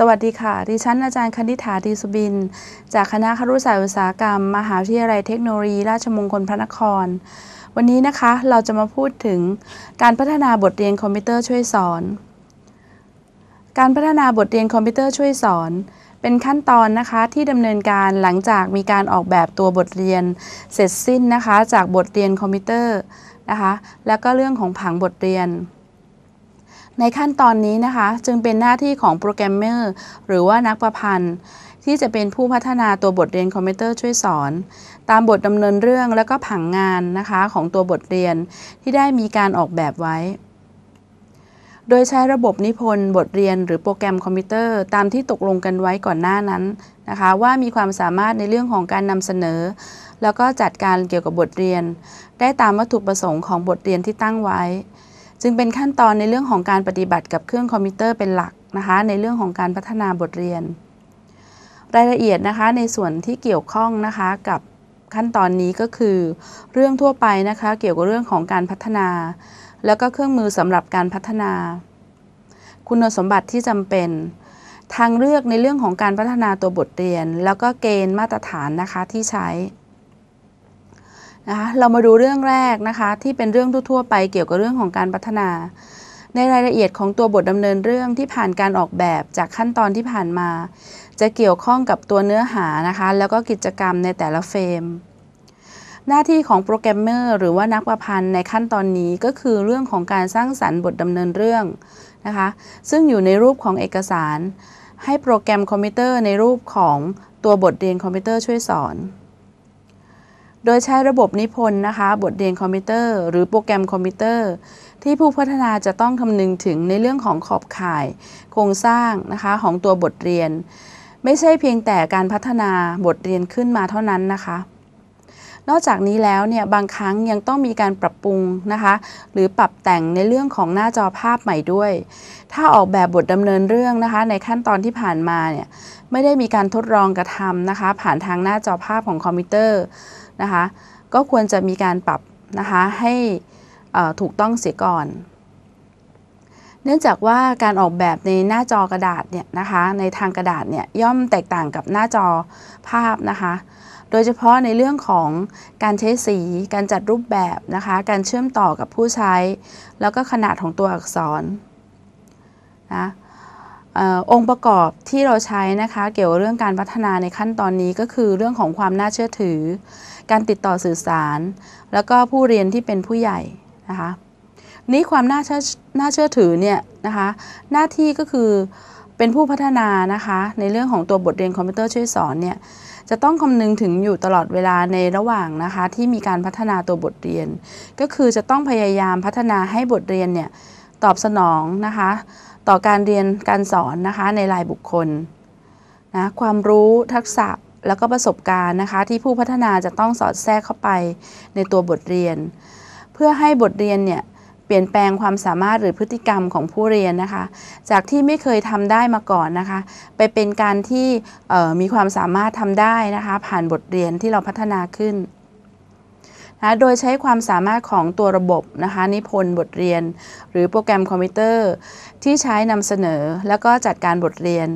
สวัสดีค่ะ ดิฉันอาจารย์คณิษฐาดีสุบิน จากคณะครุศาสตร์อุตสาหกรรมมหาวิทยาลัยเทคโนโลยีราชมงคลพระนคร วันนี้นะคะเราจะมาพูดถึง การพัฒนาบทเรียนคอมพิวเตอร์ช่วยสอน การพัฒนาบทเรียนคอมพิวเตอร์ช่วยสอน เป็นขั้นตอนนะคะที่ดำเนินการหลังจากมีการออกแบบตัวบทเรียน เสร็จสิ้นนะคะจากบทเรียนคอมพิวเตอร์นะคะแล้วก็เรื่องของผังบทเรียนในขั้นตอนนี้นะคะ จึงเป็นหน้าที่ของโปรแกรมเมอร์หรือว่านักประพันธ์ ที่จะเป็นผู้พัฒนาตัวบทเรียนคอมพิวเตอร์ช่วยสอน ตามบทดำเนินเรื่องและก็ผังงานนะคะของตัวบทเรียนที่ได้มีการออกแบบไว้ โดยใช้ระบบนิพนธ์ บทเรียน หรือโปรแกรมคอมพิวเตอร์ ตามที่ตกลงกันไว้ก่อนหน้านั้นนะคะ ว่ามีความสามารถในเรื่องของการนำเสนอ แล้วก็จัดการเกี่ยวกับบทเรียน ได้ตามวัตถุประสงค์ของบทเรียนที่ตั้งไว้จึงเป็นขั้นตอนในเรื่องของการปฏิบัติกับเครื่องคอมพิวเตอร์เป็นหลักนะคะในเรื่องของการพัฒนาบทเรียน รายละเอียดนะคะในส่วนที่เกี่ยวข้องนะคะกับขั้นตอนนี้ก็คือ เรื่องทั่วไปนะคะเกี่ยวกับเรื่องของการพัฒนา แล้วก็เครื่องมือสำหรับการพัฒนา คุณสมบัติที่จำเป็นทางเลือกในเรื่องของการพัฒนาตัวบทเรียน แล้วก็เกณฑ์มาตรฐานนะคะที่ใช้นะคะเรามาดูเรื่องแรกนะคะที่เป็นเรื่องทั่วๆ ไปเกี่ยวกับเรื่องของการพัฒนา ในรายละเอียดของตัวบทดำเนินเรื่องที่ผ่านการออกแบบจากขั้นตอนที่ผ่านมา จะเกี่ยวข้องกับตัวเนื้อหานะคะแล้วก็กิจกรรมในแต่ละเฟรมหน้าที่ของโปรแกรมเมอร์ หรือว่านักประพันธ์ในขั้นตอนนี้ก็คือเรื่องของการสร้างสรรค์บทดำเนินเรื่องนะคะซึ่งอยู่ในรูปของเอกสาร ให้โปรแกรมคอมพิวเตอร์ในรูปของตัวบทเรียนคอมพิวเตอร์ช่วยสอนโดยใช้ระบบนิพนธ์นะคะ บทเรียนคอมพิวเตอร์หรือโปรแกรมคอมพิวเตอร์ ที่ผู้พัฒนาจะต้องคำนึงถึงในเรื่องของขอบข่าย โครงสร้างนะคะของตัวบทเรียน ไม่ใช่เพียงแต่การพัฒนาบทเรียนขึ้นมาเท่านั้นนะคะ นอกจากนี้แล้วเนี่ยบางครั้งยังต้องมีการปรับปรุงนะคะหรือปรับแต่งในเรื่องของหน้าจอภาพใหม่ด้วย ถ้าออกแบบบทดำเนินเรื่องนะคะในขั้นตอนที่ผ่านมาเนี่ยไม่ได้มีการทดลองกระทำนะคะผ่านทางหน้าจอภาพของคอมพิวเตอร์นะคะก็ควรจะมีการปรับนะคะให้ถูกต้องเสียก่อน เนื่องจากว่าการออกแบบในหน้าจอกระดาษเนี่ยนะคะในทางกระดาษเนี่ยย่อมแตกต่างกับหน้าจอภาพนะคะ โดยเฉพาะในเรื่องของการใช้สี การจัดรูปแบบนะคะการเชื่อมต่อกับผู้ใช้ แล้วก็ขนาดของตัวอักษรนะองค์ประกอบที่เราใช้นะคะ เกี่ยวกับเรื่องการพัฒนาในขั้นตอนนี้ก็คือเรื่องของความน่าเชื่อถือ การติดต่อสื่อสาร แล้วก็ผู้เรียนที่เป็นผู้ใหญ่นะคะ นี้ความน่าเชื่อน่าเชื่อถือเนี่ยนะคะ หน้าที่ก็คือเป็นผู้พัฒนานะคะ ในเรื่องของตัวบทเรียนคอมพิวเตอร์ช่วยสอนเนี่ยจะต้องคำนึงถึงอยู่ตลอดเวลาในระหว่างนะคะ ที่มีการพัฒนาตัวบทเรียน ก็คือจะต้องพยายามพัฒนาให้บทเรียนเนี่ยตอบสนองนะคะต่อการเรียนการสอนนะคะในรายบุคคลนะความรู้ทักษะแล้วก็ประสบการณ์นะคะที่ผู้พัฒนาจะต้องสอดแทรกเข้าไปในตัวบทเรียน เพื่อให้บทเรียนเนี่ยเปลี่ยนแปลงความสามารถหรือพฤติกรรมของผู้เรียนนะคะจากที่ไม่เคยทำได้มาก่อนนะคะไปเป็นการที่มีความสามารถทำได้นะคะผ่านบทเรียนที่เราพัฒนาขึ้นนะโดยใช้ความสามารถของตัวระบบนะคะนิพนธ์บทเรียน หรือโปรแกรมคอมพิวเตอร์ที่ใช้นำเสนอแล้วก็จัดการบทเรียน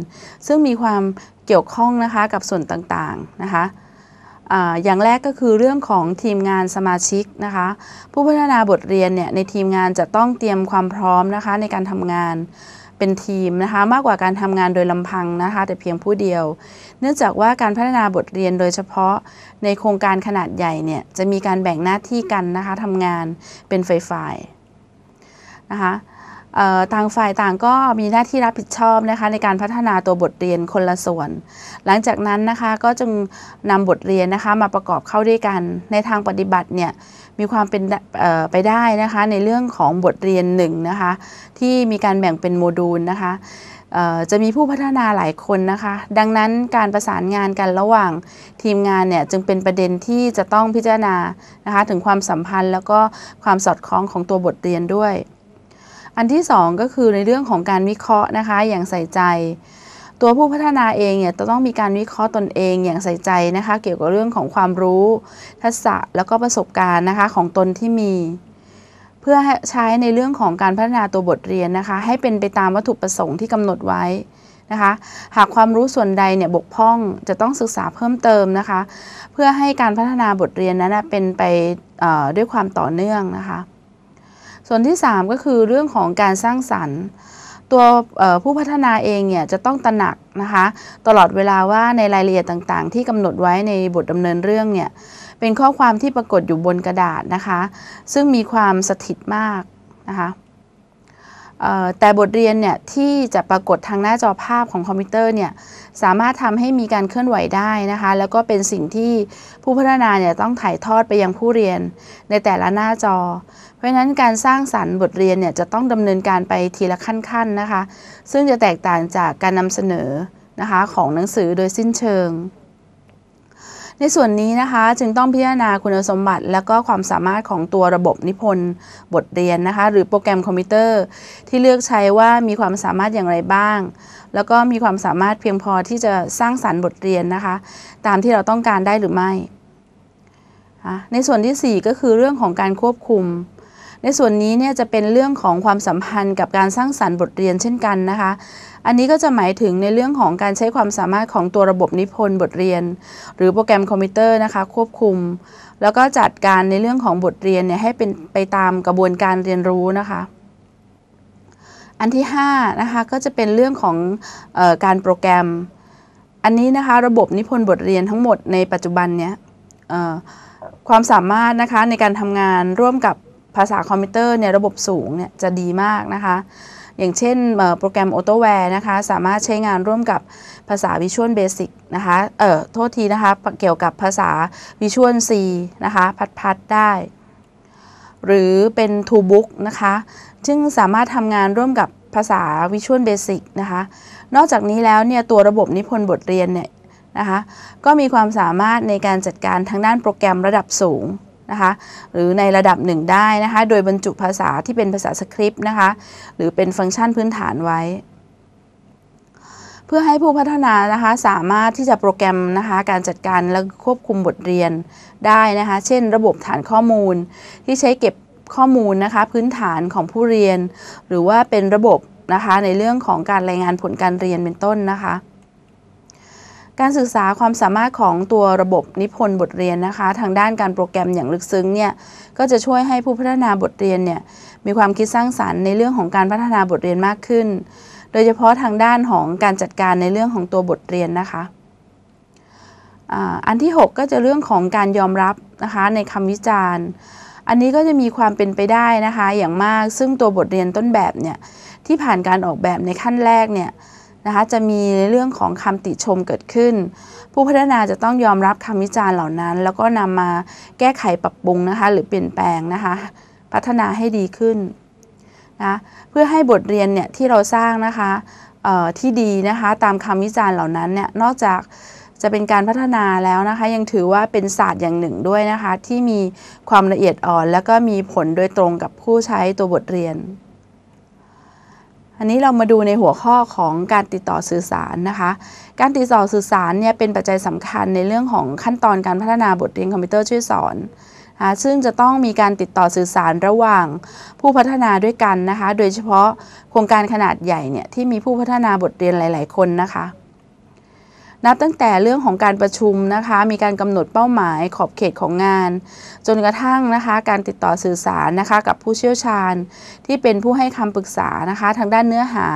ซึ่งมีความเกี่ยวข้องนะคะกับส่วนต่างๆนะคะอย่างแรกก็คือเรื่องของทีมงานสมาชิกนะคะผู้พัฒนาบทเรียนเนี่ยในทีมงานจะต้องเตรียมความพร้อมนะคะในการทำงานเป็นทีมนะคะมากกว่าการทำงานโดยลำพังนะคะแต่เพียงผู้เดียวเนื่องจากว่าการพัฒนาบทเรียนโดยเฉพาะในโครงการขนาดใหญ่เนี่ยจะมีการแบ่งหน้าที่กันนะคะทำงานเป็นฝ่ายๆนะคะต่างฝ่ายต่างก็มีหน้าที่รับผิดชอบนะคะในการพัฒนาตัวบทเรียนคนละส่วน หลังจากนั้นนะคะก็จึงนำบทเรียนนะคะมาประกอบเข้าด้วยกันในทางปฏิบัติเนี่ยมีความเป็นไปได้นะคะในเรื่องของบทเรียนหนึ่งนะคะที่มีการแบ่งเป็นโมดูลนะคะจะมีผู้พัฒนาหลายคนนะคะ ดังนั้นการประสานงานกันระหว่างทีมงานเนี่ยจึงเป็นประเด็นที่จะต้องพิจารณานะคะถึงความสัมพันธ์ แล้วก็ความสอดคล้องของตัวบทเรียนด้วยอันที่ 2 ก็คือในเรื่องของการวิเคราะห์นะคะอย่างใส่ใจ ตัวผู้พัฒนาเองเนี่ยจะต้องมีการวิเคราะห์ตนเองอย่างใส่ใจนะคะ เกี่ยวกับเรื่องของความรู้ทักษะแล้วก็ประสบการณ์นะคะ ของตนที่มี เพื่อใช้ในเรื่องของการพัฒนาตัวบทเรียนนะคะ ให้เป็นไปตามวัตถุประสงค์ที่กำหนดไว้นะคะ หากความรู้ส่วนใดเนี่ยบกพร่องจะต้องศึกษาเพิ่มเติมนะคะ เพื่อให้การพัฒนาบทเรียนนั้นเป็นไปด้วยความต่อเนื่องนะคะส่วนที่ 3 ก็คือเรื่องของการสร้างสรรค์ ตัวผู้พัฒนาเองเนี่ยจะต้องตระหนักนะคะตลอดเวลาว่าในรายละเอียดต่างๆ ที่กำหนดไว้ในบทดำเนินเรื่องเนี่ยเป็นข้อความที่ปรากฏอยู่บนกระดาษนะคะซึ่งมีความสถิตมากนะคะแต่บทเรียนเนี่ยที่จะปรากฏทางหน้าจอภาพของคอมพิวเตอร์เนี่ยสามารถทำให้มีการเคลื่อนไหวได้นะคะแล้วก็เป็นสิ่งที่ผู้พัฒนาเนี่ยต้องถ่ายทอดไปยังผู้เรียนในแต่ละหน้าจอพราะฉะนั้นการสร้างสารรค์บทเรียนเนี่ยจะต้องดำเนินการไปทีละขั้นๆนะคะซึ่งจะแตกต่างจากการนำเสนอนะคะของหนังสือโดยสิ้นเชิง ในส่วนนี้นะคะจึงต้องพิจารณาคุณสมบัติและก็ความสามารถของตัวระบบนิพนธ์บทเรียนนะคะหรือโปรแกรมคอมพิวเตอร์ ที่เลือกใช้ว่ามีความสามารถอย่างไรบ้าง แล้วก็มีความสามารถเพียงพอที่จะสร้างสารรค์บทเรียนนะคะตามที่เราต้องการได้หรือไม่ในส่วนที่ 4 ก็คือเรื่องของการควบคุมในส่วนนี้เนี่ยจะเป็นเรื่องของความสัมพันธ์กับการสร้างสรรค์บทเรียนเช่นกันนะคะ อันนี้ก็จะหมายถึงในเรื่องของการใช้ความสามารถของตัวระบบนิพนธ์บทเรียน หรือโปรแกรมคอมพิวเตอร์นะคะควบคุม แล้วก็จัดการในเรื่องของบทเรียนเนี่ยให้เป็นไปตามกระบวนการเรียนรู้นะคะ อันที่5นะคะก็จะเป็นเรื่องของออการโปรแกรมอันนี้นะคะระบบนิพนธ์บทเรียนทั้งหมดในปัจจุบันเนี้ยความสามารถนะคะในการทำงานร่วมกับภาษาคอมพิวเตอร์เนี่ยระบบสูงเนี่ยจะดีมากนะคะ อย่างเช่นโปรแกรม a u t o w a ร e นะคะสามารถใช้งานร่วมกับภาษา Visual Basic นะคะเอ่อโทษทีนะคะเกี่ยวกับภาษา Visual C นะคะพัดพัดได้ หรือเป็น ToolBook นะคะซึ่งสามารถทำงานร่วมกับภาษา Visual Basic นะคะนอกจากนี้แล้วเนี่ยตัวระบบนิพนธ์บทเรียนเนี่ยนะคะก็มีความสามารถในการจัดการทางด้านโปรแกรมระดับสูงะคะหรือในระดับหนึ่งได้นะคะ โดยบรรจุภาษาที่เป็นภาษาสคริปต์นะคะ หรือเป็นฟังก์ชันพื้นฐานไว้ เพื่อให้ผู้พัฒนานะคะสามารถที่จะโปรแกรมนะคะการจัดการและควบคุมบทเรียนได้นะคะ เช่นระบบฐานข้อมูลที่ใช้เก็บข้อมูลนะคะพื้นฐานของผู้เรียน หรือว่าเป็นระบบนะคะในเรื่องของการรายงานผลการเรียนเป็นต้นนะคะการศึกษาความสามารถของตัวระบบนิพนธ์บทเรียนนะคะ ทางด้านการโปรแกรมอย่างลึกซึ้งเนี่ยก็จะช่วยให้ผู้พัฒนาบทเรียนเนี่ยมีความคิดสร้างสารรค์ในเรื่องของการพัฒนาบทเรียนมากขึ้น โดยเฉพาะทางด้านของการจัดการในเรื่องของตัวบทเรียนนะคะอันที่ 6 ก็จะเรื่องของการยอมรับนะคะในคำวิจารณ์ อันนี้ก็จะมีความเป็นไปได้นะคะอย่างมากซึ่งตัวบทเรียนต้นแบบเนี่ยที่ผ่านการออกแบบในขั้นแรกเนี่ยนะคะจะมีในเรื่องของคำติชมเกิดขึ้น ผู้พัฒนาจะต้องยอมรับคำวิจารณ์เหล่านั้น แล้วก็นำมาแก้ไขปรับปรุงนะคะหรือเปลี่ยนแปลงนะคะพัฒนาให้ดีขึ้นนะะเพื่อให้บทเรียนเนี่ยที่เราสร้างนะคะที่ดีนะคะตามคำวิจารณ์เหล่านั้นเนี่ยนอกจากจะเป็นการพัฒนาแล้วนะคะยังถือว่าเป็นศาสตร์อย่างหนึ่งด้วยนะคะที่มีความละเอียดอ่อน แล้วก็มีผลโดยตรงกับผู้ใช้ตัวบทเรียนอันนี้เรามาดูในหัวข้อของการติดต่อสื่อสารนะคะ การติดต่อสื่อสารเนี่ยเป็นปัจจัยสำคัญในเรื่องของขั้นตอนการพัฒนาบทเรียนคอมพิวเตอร์ช่วยสอนะซึ่งจะต้องมีการติดต่อสื่อสารระหว่างผู้พัฒนาด้วยกันนะคะ โดยเฉพาะโครงการขนาดใหญ่เนี่ยที่มีผู้พัฒนาบทเรียนหลาย ๆ คนนะคะนับตั้งแต่เรื่องของการประชุมนะคะ มีการกำหนดเป้าหมายขอบเขตของงาน จนกระทั่งนะคะ การติดต่อสื่อสารนะคะกับผู้เชี่ยวชาญ ที่เป็นผู้ให้คำปรึกษานะคะทางด้านเนื้อหา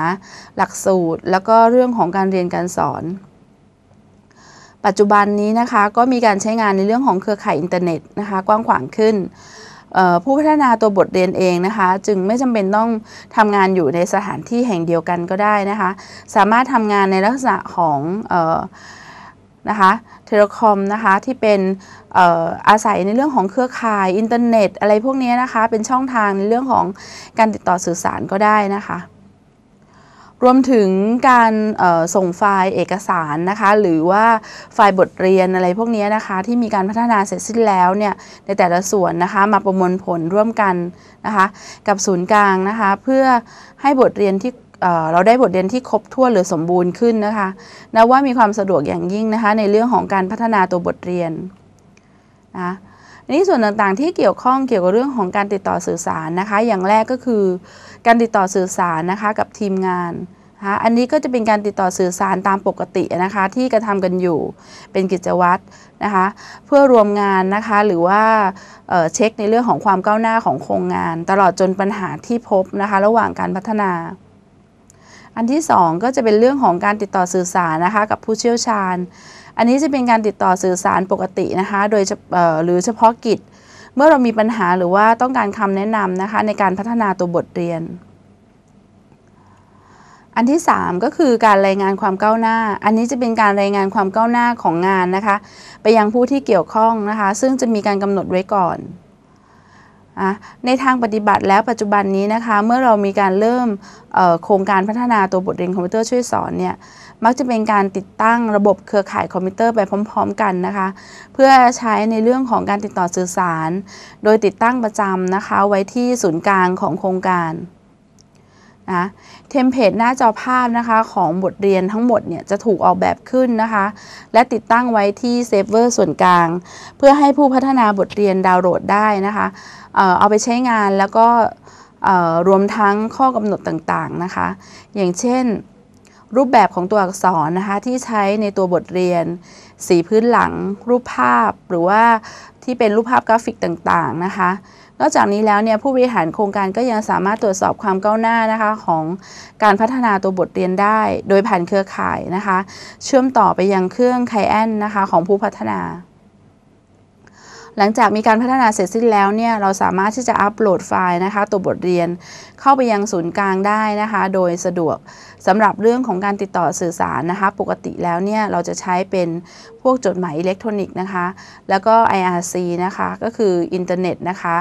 หลักสูตร แล้วก็เรื่องของการเรียนการสอน ปัจจุบันนี้นะคะก็มีการใช้งานในเรื่องของเครือข่ายอินเทอร์เน็ตนะคะกว้างขวางขึ้นผู้พัฒนาตัวบทเรียนเองนะคะจึงไม่จำเป็นต้องทำงานอยู่ในสถานที่แห่งเดียวกันก็ได้นะคะ สามารถทำงานในลักษณะของนะคะเทเลคอมนะคะที่เป็นอาศัยในเรื่องของเครือข่ายอินเทอร์เน็ตอะไรพวกนี้นะคะเป็นช่องทางในเรื่องของการติดต่อสื่อสารก็ได้นะคะรวมถึงการส่งไฟล์เอกสารนะคะ หรือว่าไฟล์บทเรียนอะไรพวกนี้นะคะที่มีการพัฒนาเสร็จสิ้นแล้วเนี่ยในแต่ละส่วนนะคะมาประมวลผลร่วมกันนะคะกับศูนย์กลางนะคะเพื่อให้บทเรียนที่เราได้บทเรียนที่ครบถ้วนหรือสมบูรณ์ขึ้นนะคะนะว่ามีความสะดวกอย่างยิ่งนะคะ ในเรื่องของการพัฒนาตัวบทเรียนะอันนี้ส่วนต่างๆที่เกี่ยวข้องเกี่ยวกับเรื่องของการติดต่อสื่อสารนะคะอย่างแรกก็คือการติดต่อสื่อสารนะคะกับทีมงานคะอันนี้ก็จะเป็นการติดต่อสื่อสารตามปกตินะคะที่กระทำกันอยู่เป็นกิจวัตรนะคะเพื่อรวมงานนะคะหรือว่าเเช็คในเรื่องของความก้าวหน้าของโครงงาน ตลอดจนปัญหาที่พบนะคะระหว่างการพัฒนา อันที่ 2 ก็จะเป็นเรื่องของการติดต่อสื่อสารนะคะกับผู้เชี่ยวชาญอันนี้จะเป็นการติดต่อสื่อสารปกตินะคะโดยหรือเฉพาะกิจ เมื่อเรามีปัญหาหรือว่าต้องการคำแนะนำนะคะในการพัฒนาตัวบทเรียน อันที่ 3 ก็คือการรายงานความก้าวหน้า อันนี้จะเป็นการรายงานความก้าวหน้าของงานนะคะไปยังผู้ที่เกี่ยวข้องนะคะซึ่งจะมีการกำหนดไว้ก่อน ในทางปฏิบัติแล้วปัจจุบันนี้นะคะเมื่อเรามีการเริ่มโครงการพัฒนาตัวบทเรียนคอมพิวเตอร์ช่วยสอนเนี่ยมักจะเป็นการติดตั้งระบบเครือข่ายคอมพิวเตอร์ไปพร้อม ๆ กันนะคะเพื่อใช้ในเรื่องของการติดต่อสื่อสาร โดยติดตั้งประจำนะคะไว้ที่ศูนย์กลางของโครงการนะเทมเพลตหน้าจอภาพนะคะของบทเรียนทั้งหมดเนี่ยจะถูกออกแบบขึ้นนะคะและติดตั้งไว้ที่เซฟเวอร์ส่วนกลาง เพื่อให้ผู้พัฒนาบทเรียนดาวน์โหลดได้นะคะ เอาไปใช้งานแล้วก็รวมทั้งข้อกำหนดต่างๆนะคะ อย่างเช่นรูปแบบของตัวอักษรนะคะที่ใช้ในตัวบทเรียน สีพื้นหลัง รูปภาพ หรือว่าที่เป็นรูปภาพกราฟิกต่างๆนะคะนอกจากนี้แล้วเนี่ยผู้บริหารโครงการก็ยังสามารถตรวจสอบความก้าวหน้านะคะของการพัฒนาตัวบทเรียนได้โดยผ่านเครือข่ายนะคะเชื่อมต่อไปยังเครื่องไคแอนนะคะของผู้พัฒนาหลังจากมีการพัฒนาเสร็จสิ้นแล้วเนี่ยเราสามารถที่จะอัปโหลดไฟล์นะคะตัวบทเรียนเข้าไปยังศูนย์กลางได้นะคะ โดยสะดวกสำหรับเรื่องของการติดต่อสื่อสารนะคะปกติแล้วเนี่ยเราจะใช้เป็นพวกจดหมายอิเล็กทรอนิกส์นะคะ แล้วก็ IRC นะคะก็คือ อินเทอร์เน็ตนะคะ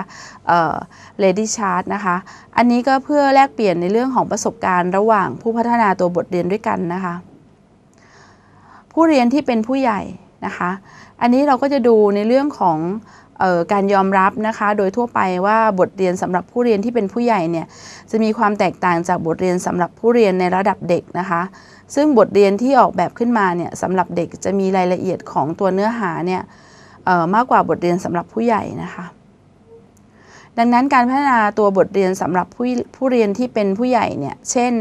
เอ่อ Lady c h a t นะคะ อันนี้ก็เพื่อแลกเปลี่ยนในเรื่องของประสบการณ์ระหว่างผู้พัฒนาตัวบทเรียนด้วยกันนะคะ ผู้เรียนที่เป็นผู้ใหญ่นะคะอันนี้เราก็จะดูในเรื่องของออการยอมรับนะคะ โดยทั่วไปว่าบทเรียนสำหรับผู้เรียนที่เป็นผู้ใหญ่เนี่ยจะมีความแตกต่างจากบทเรียนสำหรับผู้เรียนในระดับเด็กนะคะ ซึ่งบทเรียนที่ออกแบบขึ้นมาเนี่ยสำหรับเด็กจะมีรายละเอียดของตัวเนื้อหาเนี่ยมากกว่าบทเรียนสำหรับผู้ใหญ่นะคะดังนั้นการพัฒนาตัวบทเรียนสำหรับผู้ผู้เรียนที่เป็นผู้ใหญ่เนี่ย เช่น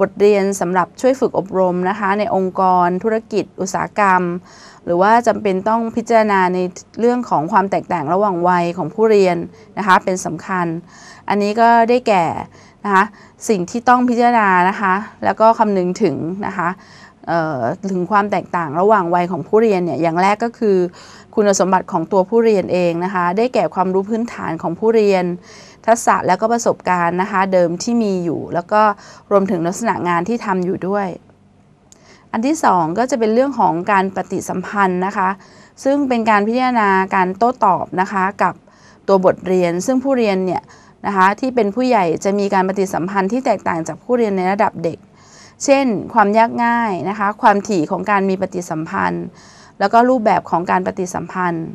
บทเรียนสำหรับช่วยฝึกอบรมนะคะในองค์กรธุรกิจ อุตสาหกรรม หรือว่าจำเป็นต้องพิจารณาในเรื่องของความแตกต่างระหว่างวัยของผู้เรียนนะคะเป็นสำคัญ อันนี้ก็ได้แก่นะคะสิ่งที่ต้องพิจารณานะคะแล้วก็คำนึงถึงนะคะถึงความแตกต่างระหว่างวัยของผู้เรียนเนี่ยอย่างแรกก็คือคุณสมบัติของตัวผู้เรียนเองนะคะได้แก่ความรู้พื้นฐานของผู้เรียน ทักษะและก็ประสบการณ์นะคะเดิมที่มีอยู่ แล้วก็รวมถึงลักษณะงานที่ทำอยู่ด้วย อันที่ 2 ก็จะเป็นเรื่องของการปฏิสัมพันธ์นะคะ ซึ่งเป็นการพิจารณาการโต้ตอบนะคะกับตัวบทเรียน ซึ่งผู้เรียนเนี่ยนะคะที่เป็นผู้ใหญ่จะมีการปฏิสัมพันธ์ที่แตกต่างจากผู้เรียนในระดับเด็ก เช่น ความยากง่ายนะคะความถี่ของการมีปฏิสัมพันธ์แล้วก็รูปแบบของการปฏิสัมพันธ์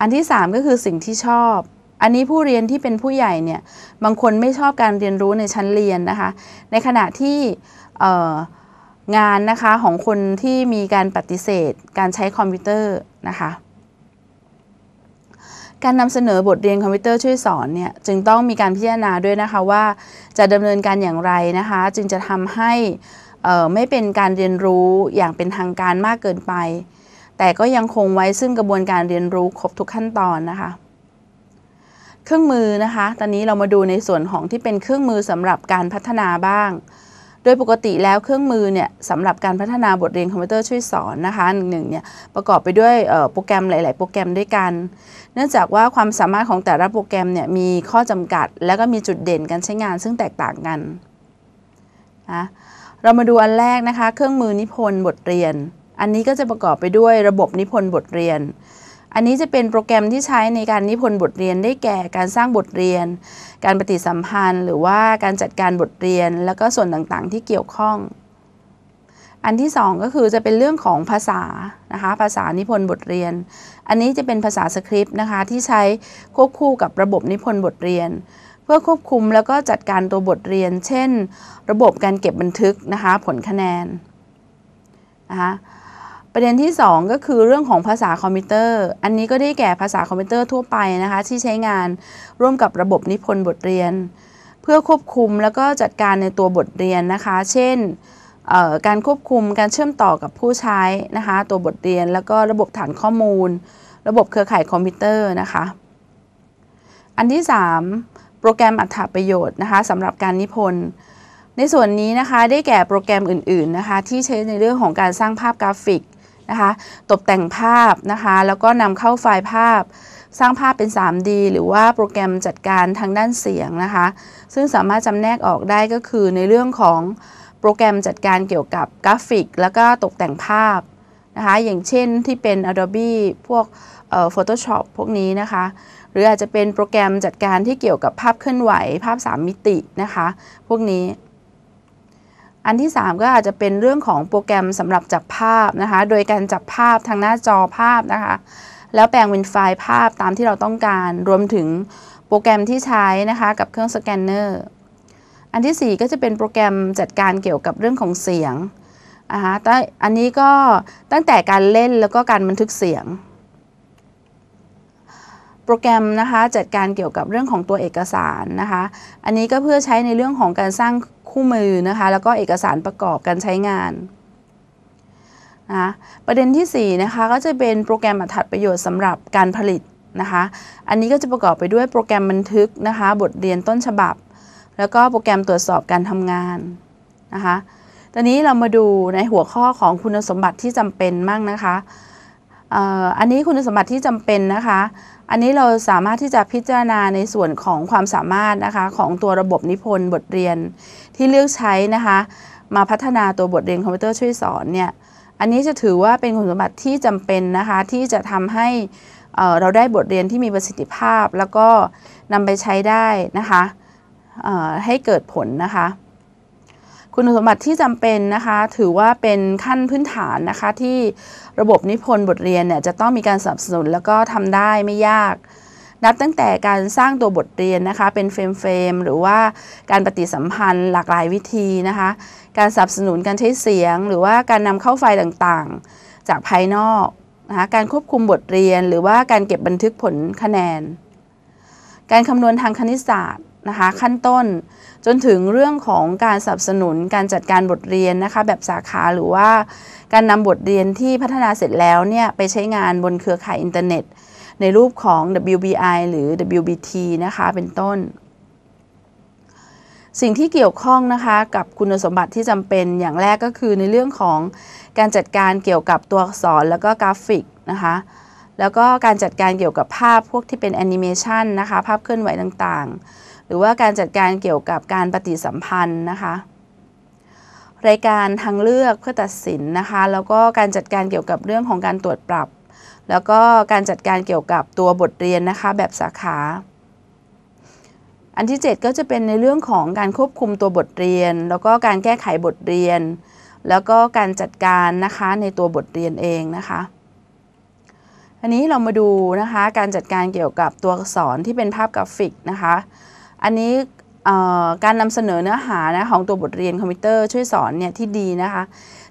อันที่ 3 ก็คือสิ่งที่ชอบ อันนี้ผู้เรียนที่เป็นผู้ใหญ่เนี่ย บางคนไม่ชอบการเรียนรู้ในชั้นเรียนนะคะ ในขณะที่งานนะคะของคนที่มีการปฏิเสธ การใช้คอมพิวเตอร์นะคะ การนำเสนอบทเรียนคอมพิวเตอร์ช่วยสอนเนี่ยจึงต้องมีการพิจารณาด้วยนะคะว่าจะดำเนินการอย่างไรนะคะจึงจะทำให้ไม่เป็นการเรียนรู้อย่างเป็นทางการมากเกินไป แต่ก็ยังคงไว้ซึ่งกระบวนการเรียนรู้ครบทุกขั้นตอนนะคะ เครื่องมือนะคะ ตอนนี้เรามาดูในส่วนของที่เป็นเครื่องมือสำหรับการพัฒนาบ้าง โดยปกติแล้วเครื่องมือเนี่ยสำหรับการพัฒนาบทเรียนคอมพิวเตอร์ช่วยสอนนะคะหนึ่งเนี่ยประกอบไปด้วยโปรแกรมหลาย ๆ โปรแกรมด้วยกัน เนื่องจากว่าความสามารถของแต่ละโปรแกรมเนี่ยมีข้อจำกัด และก็มีจุดเด่นการใช้งานซึ่งแตกต่างกัน นะเรามาดูอันแรกนะคะ เครื่องมือนิพนธ์บทเรียน อันนี้ก็จะประกอบไปด้วยระบบนิพนธ์บทเรียน อันนี้จะเป็นโปรแกรมที่ใช้ในการนิพนธ์บทเรียนได้แก่การสร้างบทเรียน การปฏิสัมพันธ์ หรือว่าการจัดการบทเรียน แล้วก็ส่วนต่าง ๆ ที่เกี่ยวข้อง อันที่ 2 ก็คือจะเป็นเรื่องของภาษานะคะ ภาษานิพนธ์บทเรียน อันนี้จะเป็นภาษาสคริปต์นะคะที่ใช้ควบคู่กับระบบนิพนธ์บทเรียนื่อควบคุมแล้วก็จัดการตัวบทเรียน เช่น ระบบการเก็บบันทึกนะคะผลคะแนนนะคะประเด็นที่ 2 ก็คือเรื่องของภาษาคอมพิวเตอร์ อันนี้ก็ได้แก่ภาษาคอมพิวเตอร์ทั่วไปนะคะที่ใช้งานร่วมกับระบบนิพนธ์บทเรียน เพื่อควบคุมแล้วก็จัดการในตัวบทเรียนนะคะ เช่นการควบคุมการเชื่อมต่อกับผู้ใช้นะคะตัวบทเรียน แล้วก็ระบบฐานข้อมูล ระบบเครือข่ายคอมพิวเตอร์นะคะ อันที่3โปรแกรมอัถประโยชน์นะคะสำหรับการนิพนธ์ในส่วนนี้นะคะได้แก่โปรแกรมอื่น ๆ นะคะ ที่ใช้ในเรื่องของการสร้างภาพกราฟิกนะคะตกแต่งภาพนะคะแล้วก็นำเข้าไฟล์ภาพ สร้างภาพเป็น 3D หรือว่าโปรแกรมจัดการทางด้านเสียงนะคะซึ่งสามารถจำแนกออกได้ก็คือในเรื่องของโปรแกรมจัดการเกี่ยวกับกราฟิก แล้วก็ตกแต่งภาพนะคะอย่างเช่นที่เป็น Adobe พวก Photoshop พวกนี้นะคะหรืออาจจะเป็นโปรแกรมจัดการที่เกี่ยวกับภาพเคลื่อนไหวภาพ 3 มิตินะคะพวกนี้ อันที่3ก็อาจจะเป็นเรื่องของโปรแกรมสำหรับจับภาพนะคะโดยการจับภาพทางหน้าจอภาพนะคะแล้วแปลงเป็นไฟล์ภาพตามที่เราต้องการรวมถึงโปรแกรมที่ใช้นะคะกับเครื่องสแกนเนอร์อันที่ 4 ก็จะเป็นโปรแกรมจัดการเกี่ยวกับเรื่องของเสียงนะคะอันนี้ก็ตั้งแต่การเล่นแล้วก็การบันทึกเสียงโปรแกรมนะคะจัดการเกี่ยวกับเรื่องของตัวเอกสารนะคะ อันนี้ก็เพื่อใช้ในเรื่องของการสร้างคู่มือนะคะแล้วก็เอกสารประกอบการใช้งานนะะประเด็นที่ 4 นะคะก็จะเป็นโปรแกรมอัถัดประโยชน์สำหรับการผลิตนะคะ อันนี้ก็จะประกอบไปด้วยโปรแกรมบันทึกนะคะ บทเรียนต้นฉบับ แล้วก็โปรแกรมตรวจสอบการทำงานนะคะตอนนี้เรามาดูในหัวข้อของคุณสมบัติที่จำเป็นมากนะคะอันนี้คุณสมบัติที่จำเป็นนะคะอันนี้เราสามารถที่จะพิจารณาในส่วนของความสามารถนะคะของตัวระบบนิพนธ์บทเรียนที่เลือกใช้นะคะมาพัฒนาตัวบทเรียนคอมพิวเตอร์ช่วยสอนเนี่ยอันนี้จะถือว่าเป็นคุณสมบัติที่จำเป็นนะคะที่จะทำให้เราได้บทเรียนที่มีประสิทธิภาพ แล้วก็นำไปใช้ได้นะคะให้เกิดผลนะคะคุณสมบัติที่จำเป็นนะคะถือว่าเป็นขั้นพื้นฐานนะคะที่ระบบนิพนธ์บทเรียนเนี่ยจะต้องมีการสนับสนุนแล้วก็ทำได้ไม่ยาก นับตั้งแต่การสร้างตัวบทเรียนนะคะเป็นเฟรมเฟรมหรือว่าการปฏิสัมพันธ์ หลากหลายวิธีนะคะ การสนับสนุนการใช้เสียงหรือว่าการนำเข้าไฟล์ต่างๆ จากภายนอกนะคะการควบคุมบทเรียน หรือว่าการเก็บบันทึกผลคะแนน การคำนวณทางคณิตศาสตร์นะคะ ขั้นต้นจนถึงเรื่องของการสนับสนุนการจัดการบทเรียนนะคะแบบสาขาหรือว่าการนำบทเรียนที่พัฒนาเสร็จแล้วเนี่ยไปใช้งานบนเครือข่ายอินเทอร์เน็ต ในรูปของ WBI หรือ WBT นะคะ เป็นต้น สิ่งที่เกี่ยวข้องนะคะกับคุณสมบัติที่จำเป็น อย่างแรกก็คือในเรื่องของการจัดการเกี่ยวกับตัวอักษรแล้วก็กราฟิกนะคะ แล้วก็การจัดการเกี่ยวกับภาพพวกที่เป็นแอนิเมชันนะคะภาพเคลื่อนไหวต่างๆ หรือว่าการจัดการเกี่ยวกับการปฏิสัมพันธ์นะคะรายการทางเลือกเพื่อตัดสินนะคะแล้วก็การจัดการเกี่ยวกับเรื่องของการตรวจปรับ แล้วก็การจัดการเกี่ยวกับตัวบทเรียนนะคะแบบสาขา อันที่ 7 ก็จะเป็นในเรื่องของการควบคุมตัวบทเรียน แล้วก็การแก้ไขบทเรียน แล้วก็การจัดการนะคะในตัวบทเรียนเองนะคะ อันนี้เรามาดูนะคะการจัดการเกี่ยวกับตัวอักษรที่เป็นภาพกราฟิกนะคะอันนี้การนำเสนอเนื้อหานะของตัวบทเรียนคอมพิวเตอร์ช่วยสอนเนี่ยที่ดีนะคะ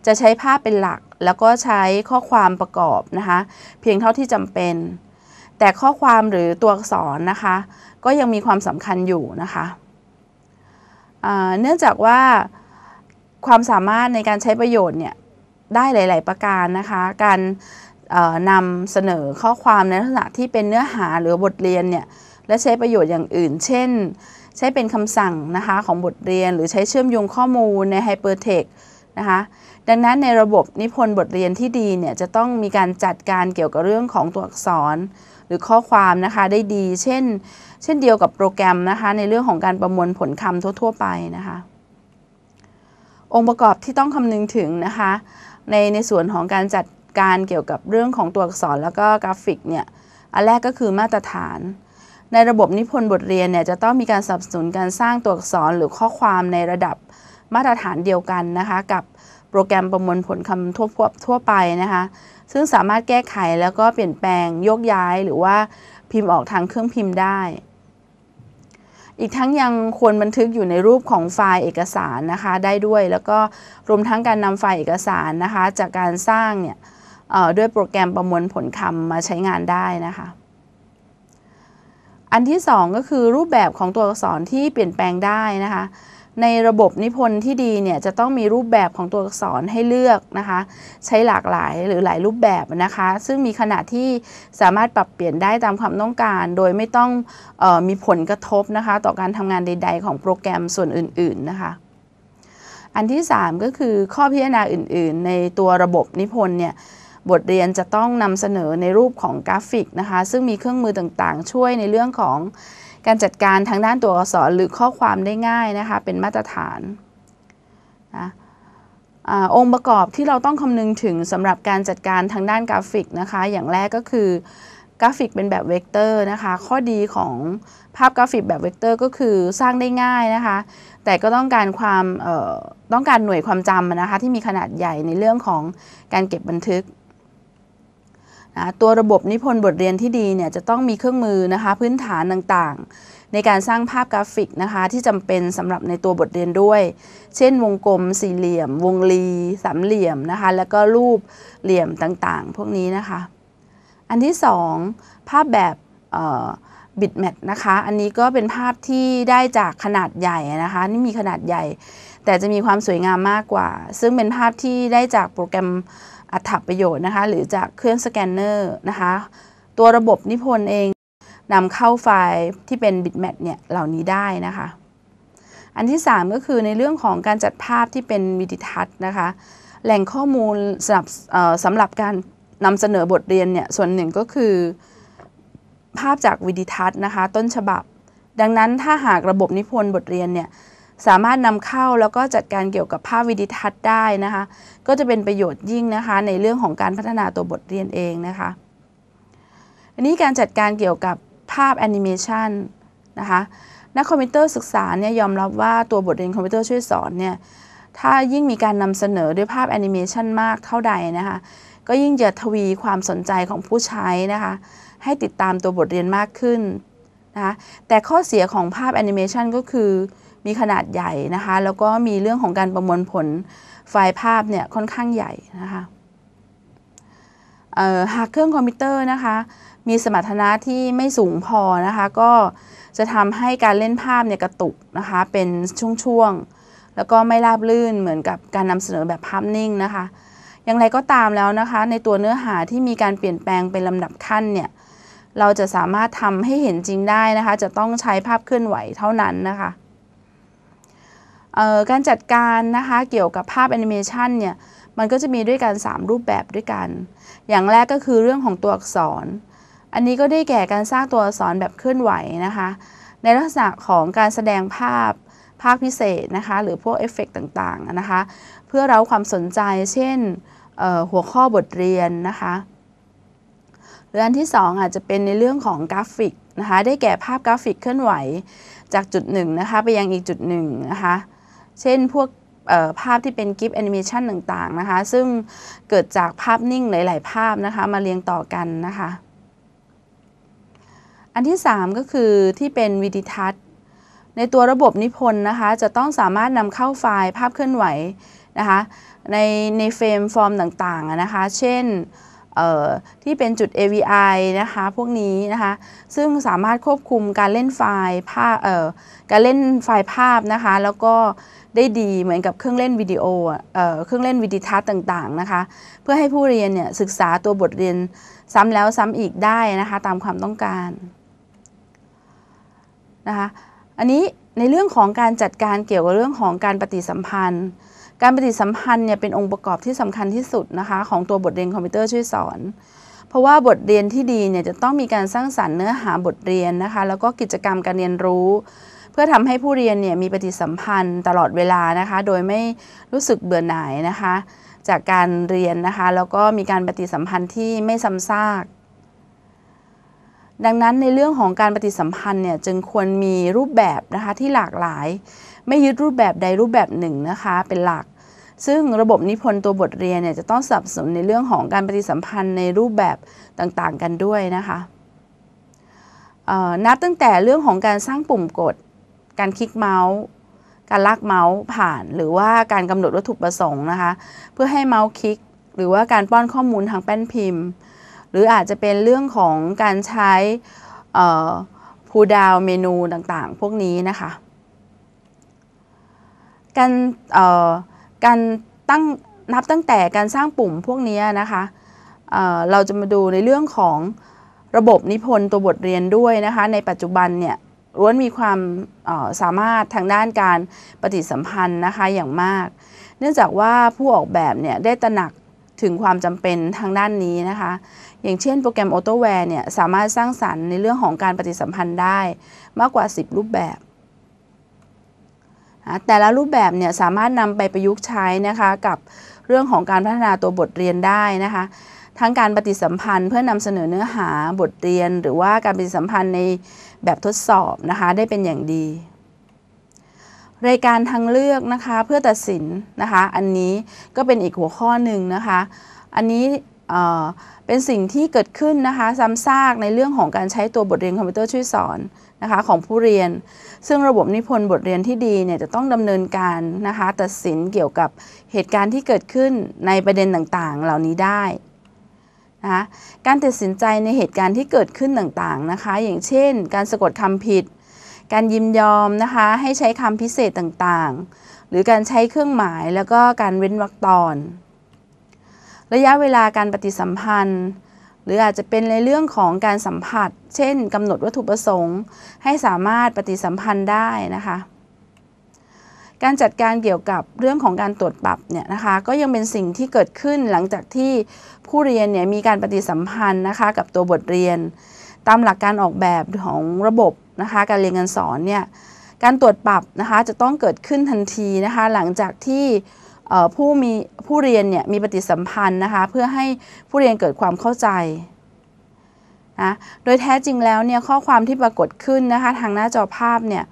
จะใช้ภาพเป็นหลักแล้วก็ใช้ข้อความประกอบนะคะเพียงเท่าที่จำเป็น แต่ข้อความหรือตัวอักษรนะคะก็ยังมีความสำคัญอยู่นะคะเนื่องจากว่าความสามารถในการใช้ประโยชน์เนี่ยได้หลาย ๆ ประการนะคะการนำเสนอข้อความในลักษณะที่เป็นเนื้อหาหรือบทเรียนเนี่ยและใช้ประโยชน์อย่างอื่น เช่นใช้เป็นคำสั่งนะคะของบทเรียนหรือใช้เชื่อมโยงข้อมูลใน Hypertext นะคะดังนั้นในระบบนิพนธ์บทเรียนที่ดีเนี่ยจะต้องมีการจัดการเกี่ยวกับเรื่องของตัวอักษร หรือข้อความนะคะได้ดีเช่นเช่นเดียวกับโปรแกรมนะคะในเรื่องของการประมวลผลคำทั่วๆไปนะคะองค์ประกอบที่ต้องคำนึงถึงนะคะในในส่วนของการจัดการเกี่ยวกับเรื่องของตัวอักษรแล้วก็กราฟิกเนี่ยอันแรกก็คือมาตรฐานในระบบนิพนธ์บทเรียนเนี่ยจะต้องมีการสนับสนุนการสร้างตัวอักษรหรือข้อความในระดับมาตรฐานเดียวกันนะคะ กับโปรแกรมประมวลผลคำทั่วทั่วไปนะคะ ซึ่งสามารถแก้ไขแล้วก็เปลี่ยนแปลงโยกย้ายหรือว่าพิมพ์ออกทางเครื่องพิมพ์ได้ อีกทั้งยังควรบันทึกอยู่ในรูปของไฟล์เอกสารนะคะ ได้ด้วย แล้วก็รวมทั้งการนำไฟล์เอกสารนะคะ จากการสร้างเนี่ยด้วยโปรแกรมประมวลผลคำมาใช้งานได้นะคะอันที่ 2 ก็คือรูปแบบของตัวอักษรที่เปลี่ยนแปลงได้นะคะในระบบนิพนธ์ที่ดีเนี่ยจะต้องมีรูปแบบของตัวอักษรให้เลือกนะคะใช้หลากหลายหรือหลายรูปแบบนะคะซึ่งมีขนาดที่สามารถปรับเปลี่ยนได้ตามความต้องการ โดยไม่ต้องออมีผลกระทบนะคะต่อการทำงานใดๆ ของโปรแกรมส่วนอื่นๆนะคะอันที่ 3 ก็คือข้อพิจารณาอื่นๆ ในตัวระบบนิพนธ์เนี่ยบทเรียนจะต้องนำเสนอในรูปของกราฟิกนะคะซึ่งมีเครื่องมือต่างๆ ช่วยในเรื่องของการจัดการทางด้านตัวอักษรหรือข้อความได้ง่ายนะคะเป็นมาตรฐานนะองค์ประกอบที่เราต้องคำนึงถึงสำหรับการจัดการทางด้านกราฟิกนะคะอย่างแรกก็คือกราฟิกเป็นแบบเวกเตอร์นะคะข้อดีของภาพกราฟิกแบบเวกเตอร์ก็คือสร้างได้ง่ายนะคะแต่ก็ต้องการความต้องการหน่วยความจำนะคะที่มีขนาดใหญ่ในเรื่องของการเก็บบันทึกนะตัวระบบนิพนธ์บทเรียนที่ดีเนี่ยจะต้องมีเครื่องมือนะคะพื้นฐานต่างๆ ในการสร้างภาพกราฟิกนะคะ ที่จำเป็นสำหรับในตัวบทเรียนด้วย เช่นวงกลม สี่เหลี่ยม วงรีสามเหลี่ยมนะคะแล้วก็รูปเหลี่ยมต่างๆ พวกนี้นะคะ อันที่ 2 ภาพแบบบิดแมทนะคะ อันนี้ก็เป็นภาพที่ได้จากขนาดใหญ่นะคะนี่มีขนาดใหญ่ แต่จะมีความสวยงามมากกว่า ซึ่งเป็นภาพที่ได้จากโปรแกรมอัฐประโยชน์นะคะหรือจากเครื่องสแกนเนอร์นะคะตัวระบบนิพนธ์เองนำเข้าไฟล์ที่เป็นบิตแม p เนี่ยเหล่านี้ได้นะคะอันที่ 3 ก็คือในเรื่องของการจัดภาพที่เป็นวิดิทัศน์นะคะแหล่งข้อมูลสำหรับสำหรับการนำเสนอบทเรียนเนี่ยส่วนหนึ่งก็คือภาพจากวิดิทัศน์นะคะต้นฉบับ ดังนั้นถ้าหากระบบนิพนธ์บทเรียนเนี่ยสามารถนำเข้าแล้วก็จัดการเกี่ยวกับภาพวิดิทัศน์ได้นะคะ ก็จะเป็นประโยชน์ยิ่งนะคะในเรื่องของการพัฒนาตัวบทเรียนเองนะคะอันนี้การจัดการเกี่ยวกับภาพแอนิเมชันนะคะ นักคอมพิวเตอร์ศึกษาเนี่ยยอมรับว่า ตัวบทเรียนคอมพิวเตอร์ช่วยสอนเนี่ย ถ้ายิ่งมีการนำเสนอด้วยภาพแอนิเมชันมากเท่าใดนะคะ ก็ยิ่งจะทวีความสนใจของผู้ใช้นะคะ ให้ติดตามตัวบทเรียนมากขึ้นนะคะ แต่ข้อเสียของภาพแอนิเมชันก็คือมีขนาดใหญ่นะคะ แล้วก็มีเรื่องของการประมวลผลไฟล์ภาพเนี่ยค่อนข้างใหญ่นะคะหากเครื่องคอมพิวเตอร์นะคะ มีสมรรถนะที่ไม่สูงพอนะคะก็จะทำให้การเล่นภาพเนี่ยกระตุกนะคะเป็นช่วงๆแล้วก็ไม่ราบลื่นเหมือนกับการนำเสนอแบบภาพนิ่งนะคะ อย่างไรก็ตามแล้วนะคะ ในตัวเนื้อหาที่มีการเปลี่ยนแปลงเป็นลำดับขั้นเนี่ยเราจะสามารถทำให้เห็นจริงได้นะคะ จะต้องใช้ภาพเคลื่อนไหวเท่านั้นนะคะการจัดการนะคะเกี่ยวกับภาพแอนิเมชันเนี่ยมันก็จะมีด้วยกัน3รูปแบบด้วยกัน อย่างแรกก็คือเรื่องของตัวอักษร อันนี้ก็ได้แก่การสร้างตัวอักษรแบบเคลื่อนไหวนะคะ ในลักษณะของการแสดงภาพภาคพิเศษนะคะหรือพวกเอฟเฟกต่างๆนะคะ เพื่อเราความสนใจเช่นหัวข้อบทเรียนนะคะหรืออันที่ 2 อาจจะเป็นในเรื่องของกราฟิกนะคะได้แก่ภาพกราฟิกเคลื่อนไหวจากจุดหนึ่งนะคะไปยังอีกจุดหนึ่งนะคะเช่นพวกภาพที่เป็นกิฟต์แอนิเมชันต่าง ๆ นะคะ ซึ่งเกิดจากภาพนิ่งหลายๆภาพนะคะมาเรียงต่อกันนะคะ อันที่ 3 ก็คือที่เป็นวิดิทัศน์ ในตัวระบบนิพนธ์นะคะจะต้องสามารถนำเข้าไฟล์ภาพเคลื่อนไหวนะคะในในเฟรม ฟอร์มต่างๆนะคะ เช่นที่เป็นจุด AVI นะคะ พวกนี้นะคะ ซึ่งสามารถควบคุมการเล่นไฟล์ภาพการเล่นไฟล์ภาพนะคะแล้วก็ได้ดีเหมือนกับเครื่องเล่นวิดีโอเครื่องเล่นวิดีทัศน์ต่างๆนะคะ เพื่อให้ผู้เรียนเนี่ยศึกษาตัวบทเรียนซ้ำแล้วซ้ำอีกได้นะคะตามความต้องการนะคะ อันนี้ในเรื่องของการจัดการเกี่ยวกับเรื่องของการปฏิสัมพันธ์ การปฏิสัมพันธ์เนี่ยเป็นองค์ประกอบที่สำคัญที่สุดนะคะของตัวบทเรียนคอมพิวเตอร์ช่วยสอน เพราะว่าบทเรียนที่ดีเนี่ยจะต้องมีการสร้างสรรค์เนื้อหาบทเรียนนะคะแล้วก็กิจกรรมการเรียนรู้เพื่อทำให้ผู้เรียนเนี่ยมีปฏิสัมพันธ์ตลอดเวลานะคะโดยไม่รู้สึกเบื่อหน่ายนะคะจากการเรียนนะคะแล้วก็มีการปฏิสัมพันธ์ที่ไม่ซ้ำซาก ดังนั้นในเรื่องของการปฏิสัมพันธ์เนี่ยจึงควรมีรูปแบบนะคะที่หลากหลายไม่ยึดรูปแบบใดรูปแบบหนึ่งนะคะเป็นหลัก ซึ่งระบบนิพนธ์ตัวบทเรียนเนี่ยจะต้องสับสนในเรื่องของการปฏิสัมพันธ์ในรูปแบบต่างๆกันด้วยนะคะนับตั้งแต่เรื่องของการสร้างปุ่มกดการคลิกเมาส์ การลากเมาส์ผ่าน หรือว่าการกำหนดวัตถุประสงค์นะคะ เพื่อให้เมาส์คลิกหรือว่าการป้อนข้อมูลทางแป้นพิมพ์ หรืออาจจะเป็นเรื่องของการใช้พูดาวเมนูต่างๆ พวกนี้นะคะการการตั้งนับตั้งแต่การสร้างปุ่มพวกนี้นะคะเเราจะมาดูในเรื่องของระบบนิพนธ์ตัวบทเรียนด้วยนะคะ ในปัจจุบันเนี่ยล้วนมีความสามารถทางด้านการปฏิสัมพันธ์นะคะอย่างมาก เนื่องจากว่าผู้ออกแบบเนี่ยได้ตระหนักถึงความจำเป็นทางด้านนี้นะคะ อย่างเช่นโปรแกรมอโต้แวร์เนี่ย สามารถสร้างสารรค์ในเรื่องของการปฏิสัมพันธ์ได้มากกว่า 10 รูปแบบ แต่ละรูปแบบเนี่ยสามารถนำไปประยุกต์ใช้นะคะกับเรื่องของการพัฒนาตัวบทเรียนได้นะคะทั้งการปฏิสัมพันธ์ เพื่อนำเสนอเนื้อหาบทเรียน หรือว่าการปฏิสัมพันธ์ในแบบทดสอบนะคะได้เป็นอย่างดีรายการทางเลือกนะคะเพื่อตัดสินนะคะอันนี้ก็เป็นอีกหัวข้อหนึ่งนะคะอันนี้เป็นสิ่งที่เกิดขึ้นนะคะซ้ำซากในเรื่องของการใช้ตัวบทเรียนคอมพิวเตอร์ช่วยสอนนะคะของผู้เรียน ซึ่งระบบนิพนธ์บทเรียนที่ดีเนี่ยจะต้องดำเนินการนะคะตัดสินเกี่ยวกับเหตุการณ์ที่เกิดขึ้นในประเด็นต่างๆ เหล่านี้ได้นะคะการตัดสินใจในเหตุการณ์ที่เกิดขึ้นต่างๆ นะคะ อย่างเช่น การสะกดคำผิด การยินยอมนะคะ ให้ใช้คำพิเศษต่างๆ หรือการใช้เครื่องหมาย แล้วก็การเว้นวรรคตอน ระยะเวลาการปฏิสัมพันธ์ หรืออาจจะเป็นในเรื่องของการสัมผัส เช่น กำหนดวัตถุประสงค์ ให้สามารถปฏิสัมพันธ์ได้นะคะการจัดการเกี่ยวกับเรื่องของการตรวจปรับเนี่ยนะคะก็ยังเป็นสิ่งที่เกิดขึ้น หลังจากที่ผู้เรียนเนี่ยมีการปฏิสัมพันธ์นะคะกับตัวบทเรียน ตามหลักการออกแบบของระบบนะคะการเรียนการสอนเนี่ยการตรวจปรับนะคะจะต้องเกิดขึ้นทันทีนะคะ หลังจากที่ผู้มีผู้เรียนเนี่ยมีปฏิสัมพันธ์นะคะเพื่อให้ผู้เรียนเกิดความเข้าใจนะโดยแท้จริงแล้วเนี่ยข้อความที่ปรากฏขึ้นนะคะทางหน้าจอภาพเนี่ย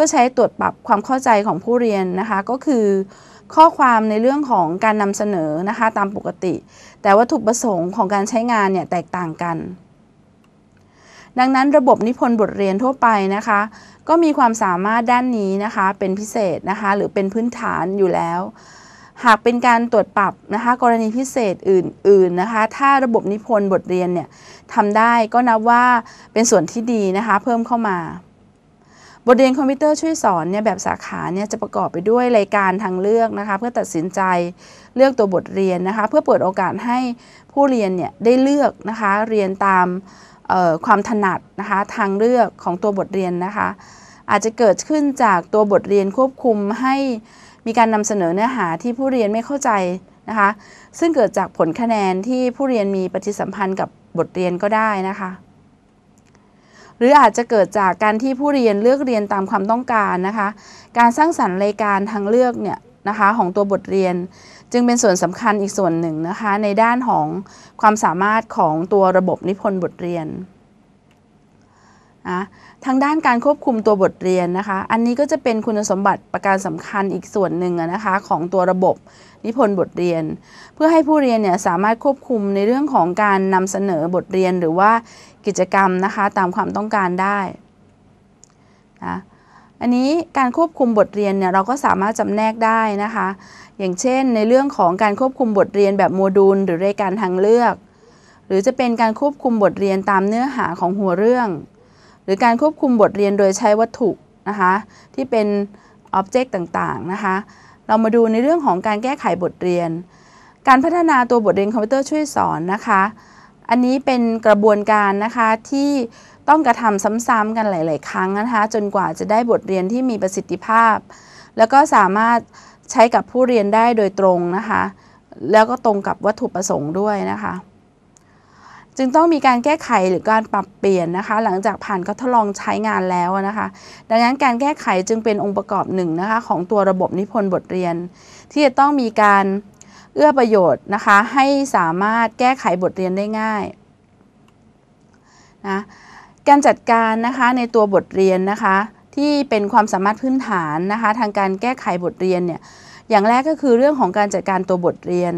พื่อใช้ตรวจปรับความเข้าใจของผู้เรียนนะคะก็คือข้อความในเรื่องของการนำเสนอนะคะตามปกติ แต่วัตถุประสงค์ของการใช้งานเนี่ยแตกต่างกัน ดังนั้นระบบนิพนธ์บทเรียนทั่วไปนะคะ ก็มีความสามารถด้านนี้นะคะเป็นพิเศษนะคะหรือเป็นพื้นฐานอยู่แล้ว หากเป็นการตรวจปรับนะคะกรณีพิเศษอื่น ๆนะคะ ถ้าระบบนิพนธ์บทเรียนเนี่ยทำได้ก็นับว่าเป็นส่วนที่ดีนะคะ เพิ่มเข้ามาบทเรียนคอมพิวเตอร์ช่วยสอนเนี่ยแบบสาขาเนี่ยจะประกอบไปด้วยรายการทางเลือกนะคะ เพื่อตัดสินใจเลือกตัวบทเรียนนะคะ เพื่อเปิดโอกาสให้ผู้เรียนเนี่ยได้เลือกนะคะเรียนตามความถนัดนะคะทางเลือกของตัวบทเรียนนะคะ อาจจะเกิดขึ้นจากตัวบทเรียนควบคุมให้มีการนำเสนอเนื้อหาที่ผู้เรียนไม่เข้าใจนะคะ ซึ่งเกิดจากผลคะแนนที่ผู้เรียนมีปฏิสัมพันธ์กับบทเรียนก็ได้นะคะหรืออาจจะเกิดจากการที่ผู้เรียนเลือกเรียนตามความต้องการนะคะการสร้างสรรค์รายการทางเลือกเนี่ยนะคะของตัวบทเรียน จึงเป็นส่วนสำคัญอีกส่วนหนึ่งนะคะในด้านของความสามารถของตัวระบบนิพนธ์บทเรียนนะทางด้านการควบคุมตัวบทเรียนนะคะอันนี้ก็จะเป็นคุณสมบัติประการสำคัญอีกส่วนหนึ่งนะคะของตัวระบบนิพนธ์บทเรียน เพื่อให้ผู้เรียนเนี่ยสามารถควบคุมในเรื่องของการนำเสนอบทเรียนหรือว่ากิจกรรมนะคะตามความต้องการได้นะอันนี้การควบคุมบทเรียนเนี่ยเราก็สามารถจำแนกได้นะคะ อย่างเช่นในเรื่องของการควบคุมบทเรียนแบบโมดูลหรือรายการทางเลือก หรือจะเป็นการควบคุมบทเรียนตามเนื้อหาของหัวเรื่อง หรือการควบคุมบทเรียนโดยใช้วัตถุนะคะที่เป็นอ็อบเจกต์ต่างๆนะคะเรามาดูในเรื่องของการแก้ไขบทเรียน การพัฒนาตัวบทเรียนคอมพิวเตอร์ช่วยสอนนะคะอันนี้เป็นกระบวนการนะคะที่ต้องกระทำซ้ำๆกันหลาย ๆ ครั้งนะคะจนกว่าจะได้บทเรียนที่มีประสิทธิภาพ แล้วก็สามารถใช้กับผู้เรียนได้โดยตรงนะคะแล้วก็ตรงกับวัตถุประสงค์ด้วยนะคะจึงต้องมีการแก้ไขหรือการปรับเปลี่ยนนะคะหลังจากผ่านก็ทดลองใช้งานแล้วนะคะดังนั้นการแก้ไขจึงเป็นองค์ประกอบหนึ่งนะคะของตัวระบบนิพนธ์บทเรียน ที่จะต้องมีการเอื้อประโยชน์นะคะให้สามารถแก้ไขบทเรียนได้ง่ายนะการจัดการนะคะในตัวบทเรียนนะคะ ที่เป็นความสามารถพื้นฐานนะคะทางการแก้ไขบทเรียนเนี่ยอย่างแรกก็คือเรื่องของการจัดการตัวบทเรียน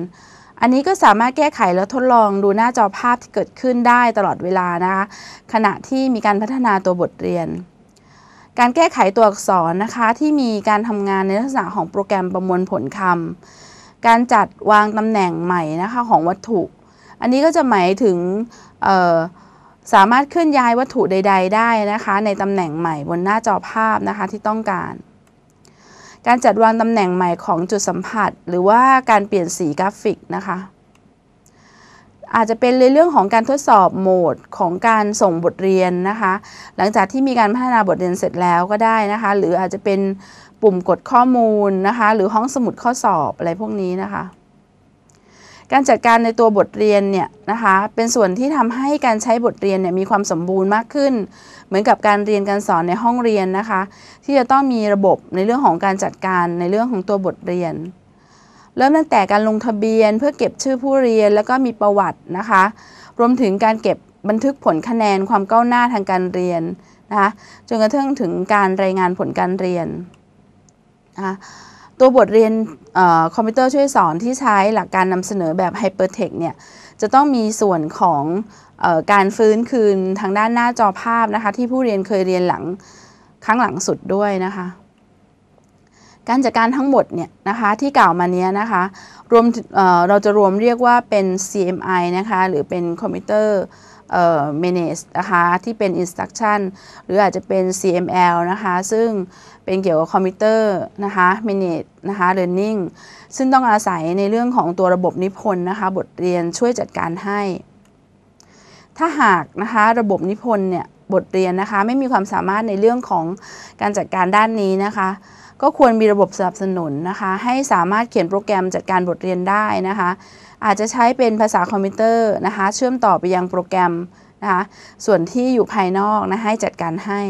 อันนี้ก็สามารถแก้ไขแล้วทดลองดูหน้าจอภาพที่เกิดขึ้นได้ตลอดเวลานะคะ ขณะที่มีการพัฒนาตัวบทเรียน การแก้ไขตัวอักษรนะคะที่มีการทำงานในลักษณะของโปรแกรมประมวลผลคำการจัดวางตำแหน่งใหม่นะคะของวัตถุ อันนี้ก็จะหมายถึงสามารถ เคลื่อนย้ายวัตถุใด ๆ ได้นะคะใน ตำแหน่งใหม่บนหน้าจอภาพนะคะที่ต้องการ การจัดวางตำแหน่งใหม่ของจุดสัมผัส หรือว่าการเปลี่ยนสีกราฟิกนะคะ อาจจะเป็นในเรื่องของการทดสอบ โหมดของการส่งบทเรียนนะคะ หลังจากที่มีการพัฒนาบทเรียนเสร็จแล้วก็ได้นะคะ หรืออาจจะเป็นปุ่มกดข้อมูลนะคะหรือห้องสมุดข้อสอบอะไรพวกนี้นะคะ การจัดการในตัวบทเรียนเนี่ยนะคะเป็นส่วนที่ทำให้การใช้บทเรียนเนี่ยมีความสมบูรณ์มากขึ้น เหมือนกับการเรียนการสอนในห้องเรียนนะคะที่จะต้องมีระบบในเรื่องของการจัดการในเรื่องของตัวบทเรียน เริ่มตั้งแต่การลงทะเบียนเพื่อเก็บชื่อผู้เรียนแล้วก็มีประวัตินะคะรวมถึงการเก็บบันทึกผลคะแนนความก้าวหน้าทางการเรียนนะคะจนกระทั่งถึงการรายงานผลการเรียนะตัวบทเรียนอคอมพิวเตอร์ช่วยสอนที่ใช้หลักการนำเสนอแบบไฮเปอร์เทคเนี่ยจะต้องมีส่วนของอการฟื้นคืนทางด้านหน้าจอภาพนะคะที่ผู้เรียนเคยเรียนหลังครั้งหลังสุดด้วยนะคะการจัดการทั้งหมดเนี่ยนะคะที่กล่าวมานี้นะคะรวมเเราจะรวมเรียกว่าเป็น CMI นะคะหรือเป็นคอมพิวเตอร์เมเน m นะคะที่เป็น instruction หรืออาจจะเป็น CML นะคะซึ่งเป็นเกี่ยวกับคอมพิวเตอร์นะคะ manage นะคะ learning ซึ่งต้องอาศัยในเรื่องของตัวระบบนิพนธ์นะคะบทเรียนช่วยจัดการให้ ถ้าหากนะคะระบบนิพนธ์เนี่ยบทเรียนนะคะไม่มีความสามารถในเรื่องของการจัดการด้านนี้นะคะก็ควรมีระบบสนับสนุนนะคะให้สามารถเขียนโปรแกรมจัดการบทเรียนได้นะคะอาจจะใช้เป็นภาษาคอมพิวเตอร์นะคะเชื่อมต่อไปยังโปรแกรมนะคะส่วนที่อยู่ภายนอกนะให้จัดการให้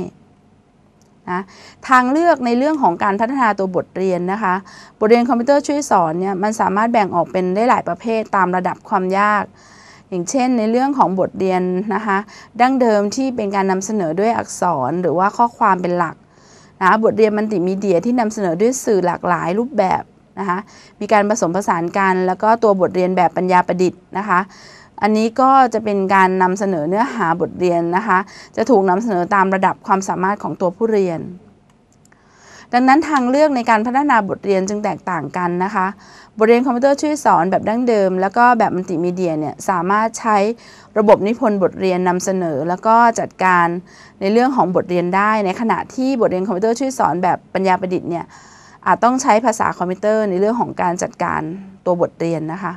นะทางเลือกในเรื่องของการพัฒนาตัวบทเรียนนะคะ บทเรียนคอมพิวเตอร์ช่วยสอนเนี่ยมันสามารถแบ่งออกเป็นได้หลายประเภทตามระดับความยาก อย่างเช่นในเรื่องของบทเรียนนะคะดั้งเดิมที่เป็นการนำเสนอด้วยอักษรหรือว่าข้อความเป็นหลักนะบทเรียนมัลติมีเดียที่นำเสนอด้วยสื่อหลากหลายรูปแบบนะคะมีการผสมผสานกัน แล้วก็ตัวบทเรียนแบบปัญญาประดิษฐ์นะคะอันนี้ก็จะเป็นการนำเสนอเนื้อหาบทเรียนนะคะ จะถูกนำเสนอตามระดับความสามารถของตัวผู้เรียน ดังนั้นทางเลือกในการพัฒนาบทเรียนจึงแตกต่างกันนะคะ บทเรียนคอมพิวเตอร์ช่วยสอนแบบดั้งเดิมแล้วก็แบบมัลติมีเดียเนี่ยสามารถใช้ระบบนิพนธ์บทเรียนนำเสนอแล้วก็จัดการในเรื่องของบทเรียนได้ ในขณะที่บทเรียนคอมพิวเตอร์ช่วยสอนแบบปัญญาประดิษฐ์เนี่ยอาจต้องใช้ภาษาคอมพิวเตอร์ ในเรื่องของการจัดการตัวบทเรียนนะคะ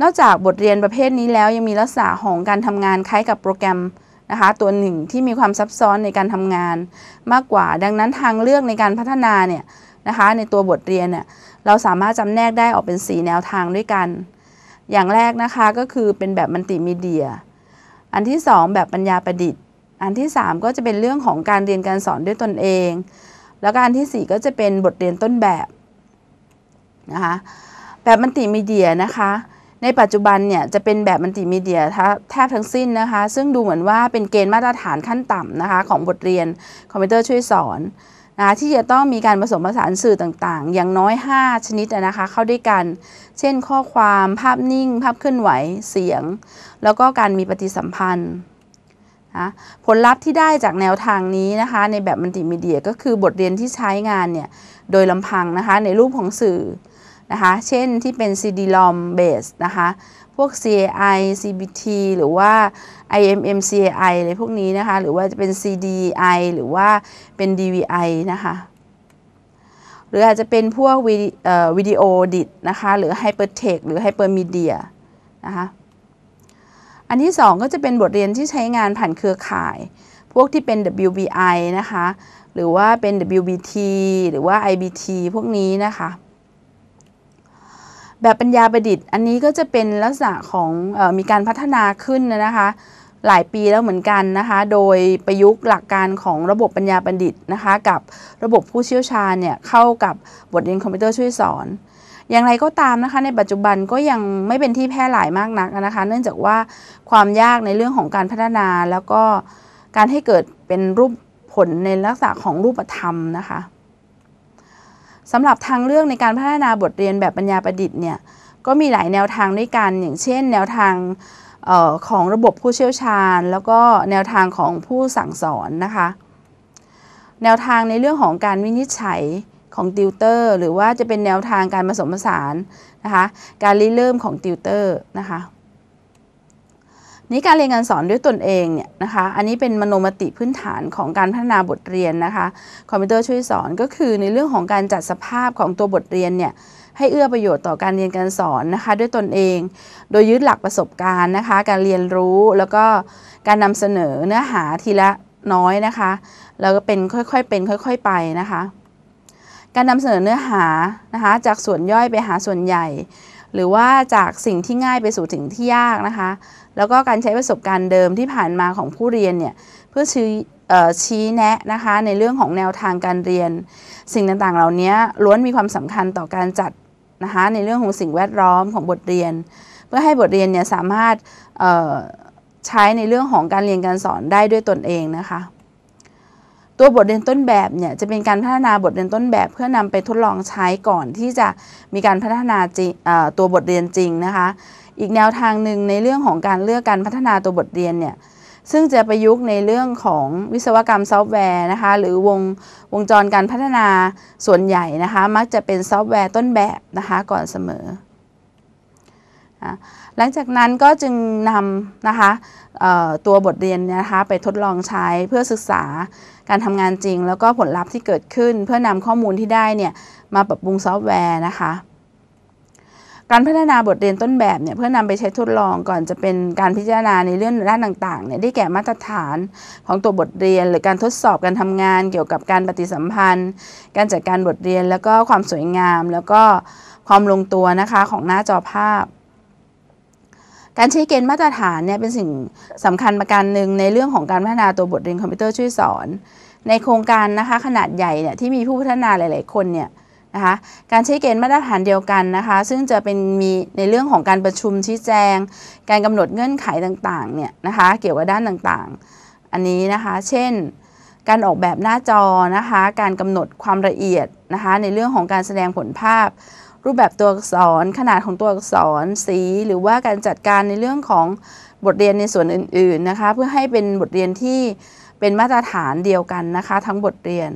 นอกจากบทเรียนประเภทนี้แล้วยังมีลักษณะของการทำงานคล้ายกับโปรแกรมนะคะ ตัวหนึ่งที่มีความซับซ้อนในการทำงานมากกว่าดังนั้นทางเลือกในการพัฒนาเนี่ยนะคะ ในตัวบทเรียนเนี่ยเราสามารถจำแนกได้ออกเป็น4แนวทางด้วยกัน อย่างแรกนะคะก็คือเป็นแบบมัลติมีเดีย อันที่ 2 แบบปัญญาประดิษฐ์ อันที่ 3 ก็จะเป็นเรื่องของการเรียนการสอนด้วยตนเอง แล้วก็อันที่4ก็จะเป็นบทเรียนต้นแบบนะคะแบบมัลติมีเดียนะคะในปัจจุบันเนี่ยจะเป็นแบบมัลติมีเดียแทบทั้งสิ้นนะคะซึ่งดูเหมือนว่าเป็นเกณฑ์มาตรฐานขั้นต่ำนะคะของบทเรียนคอมพิวเตอร์ช่วยสอนนะที่จะต้องมีการผสมผสานสื่อต่างๆ อย่างน้อย 5 ชนิดนะคะเข้าด้วยกันเช่นข้อความ ภาพนิ่ง ภาพเคลื่อนไหวเสียง แล้วก็การมีปฏิสัมพันธ์นะผลลัพธ์ที่ได้จากแนวทางนี้นะคะในแบบมัลติมีเดียก็คือบทเรียนที่ใช้งานเนี่ยโดยลำพังนะคะในรูปของสื่อนะคะ เช่นที่เป็น CD-ROM base นะคะ พวก CAI CBT หรือว่า IMM CAI อะไรพวกนี้นะคะ หรือว่าจะเป็น CDI หรือว่าเป็น DVI นะคะ หรืออาจจะเป็นพวกวิดีโอดิดนะคะ หรือไฮเปอร์เทค หรือไฮเปอร์มีเดียนะคะ อันที่ 2 ก็จะเป็นบทเรียนที่ใช้งานผ่านเครือข่าย พวกที่เป็น WBI นะคะ หรือว่าเป็น WBT หรือว่า IBT พวกนี้นะคะแบบปัญญาประดิษฐ์อันนี้ก็จะเป็นลักษณะของออมีการพัฒนาขึ้นนะคะ หลายปีแล้วเหมือนกันนะคะ โดยประยุกต์หลักการของระบบปัญญาประดิษฐ์นะคะ กับระบบผู้เชี่ยวชาญเนี่ยเข้ากับบทเรียนคอมพิวเตอร์ช่วยสอน อย่างไรก็ตามนะคะ ในปัจจุบันก็ยังไม่เป็นที่แพร่หลายมากนักนะคะ เนื่องจากว่าความยากในเรื่องของการพัฒนาแล้วก็การให้เกิดเป็นรูปผลในลักษณะของรูปธรรมนะคะสำหรับทางเรื่องในการพัฒนาบทเรียนแบบปัญญาประดิษฐ์เนี่ยก็มีหลายแนวทางด้วยกันอย่างเช่นแนวทางออของระบบผู้เชี่ยวชาญ แล้วก็แนวทางของผู้สั่งสอนนะคะ แนวทางในเรื่องของการวินิจฉัยของติวเตอร์ หรือว่าจะเป็นแนวทางการผสมผสานนะคะการริเริ่มของติวเตอร์นะคะนี้การเรียนการสอนด้วยตนเองเนี่ยนะคะ อันนี้เป็นมโนมติพื้นฐานของการพัฒนาบทเรียนนะคะ คอมพิวเตอร์ช่วยสอนก็คือในเรื่องของการจัดสภาพของตัวบทเรียนเนี่ยให้เอื้อประโยชน์ต่อการเรียนการสอนนะคะ ด้วยตนเอง โดยยึดหลักประสบการณ์นะคะ การเรียนรู้แล้วก็การนำเสนอเนื้อหาทีละน้อยนะคะแล้วก็เป็นค่อยๆ เป็น ค่อย ๆ ไปนะคะ การนำเสนอเนื้อหานะคะ จากส่วนย่อยไปหาส่วนใหญ่ หรือว่าจากสิ่งที่ง่ายไปสู่สิ่งที่ยากนะคะแล้วก็การใช้ประสบการณ์เดิมที่ผ่านมาของผู้เรียนเนี่ยเพื่อชี้ชี้แนะนะคะในเรื่องของแนวทางการเรียน สิ่งต่างๆเหล่านี้ล้วนมีความสำคัญต่อการจัดนะคะในเรื่องของสิ่งแวดล้อมของบทเรียน เพื่อให้บทเรียนเนี่ยสามารถใช้ในเรื่องของการเรียนการสอนได้ด้วยตนเองนะคะ ตัวบทเรียนต้นแบบเนี่ยจะเป็นการพัฒนาบทเรียนต้นแบบ เพื่อนำไปทดลองใช้ก่อนที่จะมีการพัฒนาตัวบทเรียนจริงนะคะอีกแนวทางหนึ่งในเรื่องของการเลือกการพัฒนาตัวบทเรียนเนี่ย ซึ่งจะประยุกต์ในเรื่องของวิศวกรรม ซอฟต์แวร์นะคะ หรือวงวงจรการพัฒนาส่วนใหญ่นะคะ มักจะเป็นซอฟต์แวร์ต้นแบบนะคะก่อนเสมอ หลังจากนั้นก็จึงนำนะคะตัวบทเรียนนะคะไปทดลองใช้เพื่อศึกษาการทำงานจริง แล้วก็ผลลัพธ์ที่เกิดขึ้นเพื่อนำข้อมูลที่ได้เนี่ยมาปรับปรุงซอฟต์แวร์นะคะการพัฒนาบทเรียนต้นแบบเนี่ยเพื่อนำไปใช้ทดลองก่อนจะเป็นการพิจารณาในเรื่องด้านต่างๆเนี่ยได้แก่มาตรฐานของตัวบทเรียน หรือการทดสอบการทำงาน เกี่ยวกับการปฏิสัมพันธ์ การจัดการบทเรียนแล้วก็ความสวยงาม แล้วก็ความลงตัวนะคะของหน้าจอภาพ การใช้เกณฑ์มาตรฐานเนี่ยเป็นสิ่งสำคัญประการหนึ่งในเรื่องของการพัฒนาตัวบทเรียนคอมพิวเตอร์ช่วยสอน ในโครงการนะคะขนาดใหญ่เนี่ยที่มีผู้พัฒนาหลาย ๆคนเนี่ยนะคะการใช้เกณฑ์มาตรฐานเดียวกันนะคะซึ่งจะเป็นมีในเรื่องของการประชุมชี้แจง การกำหนดเงื่อนไขต่างๆเนี่ยนะคะเกี่ยวกับด้านต่างๆ อันนี้นะคะเช่น การออกแบบหน้าจอนะคะการกำหนดความละเอียดนะคะในเรื่องของการแสดงผลภาพ รูปแบบตัวอักษร ขนาดของตัวอักษร สี หรือว่าการจัดการในเรื่องของบทเรียนในส่วนอื่นๆนะคะเพื่อให้เป็นบทเรียนที่เป็นมาตรฐานเดียวกันนะคะ ทั้งบทเรียน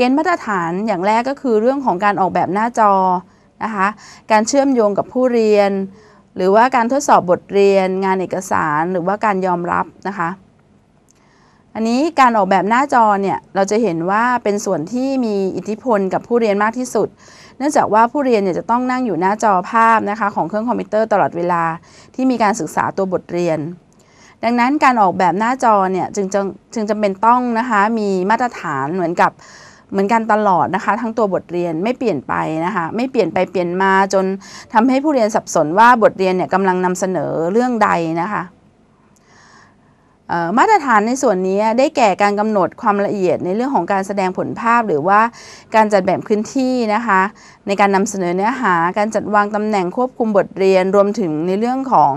เกณฑ์มาตรฐานอย่างแรกก็คือเรื่องของการออกแบบหน้าจอนะคะ การเชื่อมโยงกับผู้เรียน หรือว่าการทดสอบบทเรียน งานเอกสารหรือว่าการยอมรับนะคะ อันนี้การออกแบบหน้าจอเนี่ย เราจะเห็นว่าเป็นส่วนที่มีอิทธิพลกับผู้เรียนมากที่สุด เนื่องจากว่าผู้เรียนเนี่ยจะต้องนั่งอยู่หน้าจอภาพนะคะของเครื่องคอมพิวเตอร์ตลอดเวลาที่มีการศึกษาตัวบทเรียน ดังนั้นการออกแบบหน้าจอเนี่ยจึงจึงจำเป็นต้องนะคะมีมาตรฐานเหมือนกับเหมือนกันตลอดนะคะทั้งตัวบทเรียนไม่เปลี่ยนไปนะคะไม่เปลี่ยนไปเปลี่ยนมาจนทำให้ผู้เรียนสับสนว่าบทเรียนเนี่ยกำลังนำเสนอเรื่องใดนะคะมาตรฐานในส่วนนี้ได้แก่การกำหนดความละเอียดในเรื่องของการแสดงผลภาพหรือว่าการจัดแบ่งพื้นที่นะคะในการนำเสนอเนื้อหาการจัดวางตำแหน่งควบคุมบทเรียน รวมถึงในเรื่องของ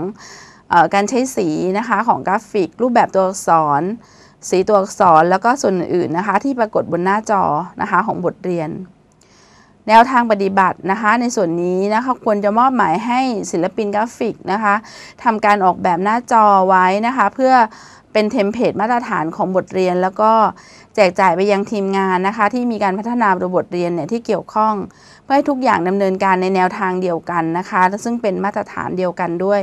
อการใช้สีนะคะของกราฟิก รูปแบบตัวอักษรสีตัวอักษรแล้วก็ส่วนอื่นนะคะที่ปรากฏบนหน้าจอนะคะของบทเรียน แนวทางปฏิบัตินะคะในส่วนนี้นะคะควรจะมอบหมายให้ศิลปินกราฟิกนะคะทำการออกแบบหน้าจอไว้นะคะเพื่อเป็นเทมเพลตมาตรฐานของบทเรียน แล้วก็แจกจ่ายไปยังทีมงานนะคะที่มีการพัฒนาตับทเรียนเนี่ยที่เกี่ยวข้อง เพื่อให้ทุกอย่างดำเนินการในแนวทางเดียวกันนะคะซึ่งเป็นมาตรฐานเดียวกันด้วย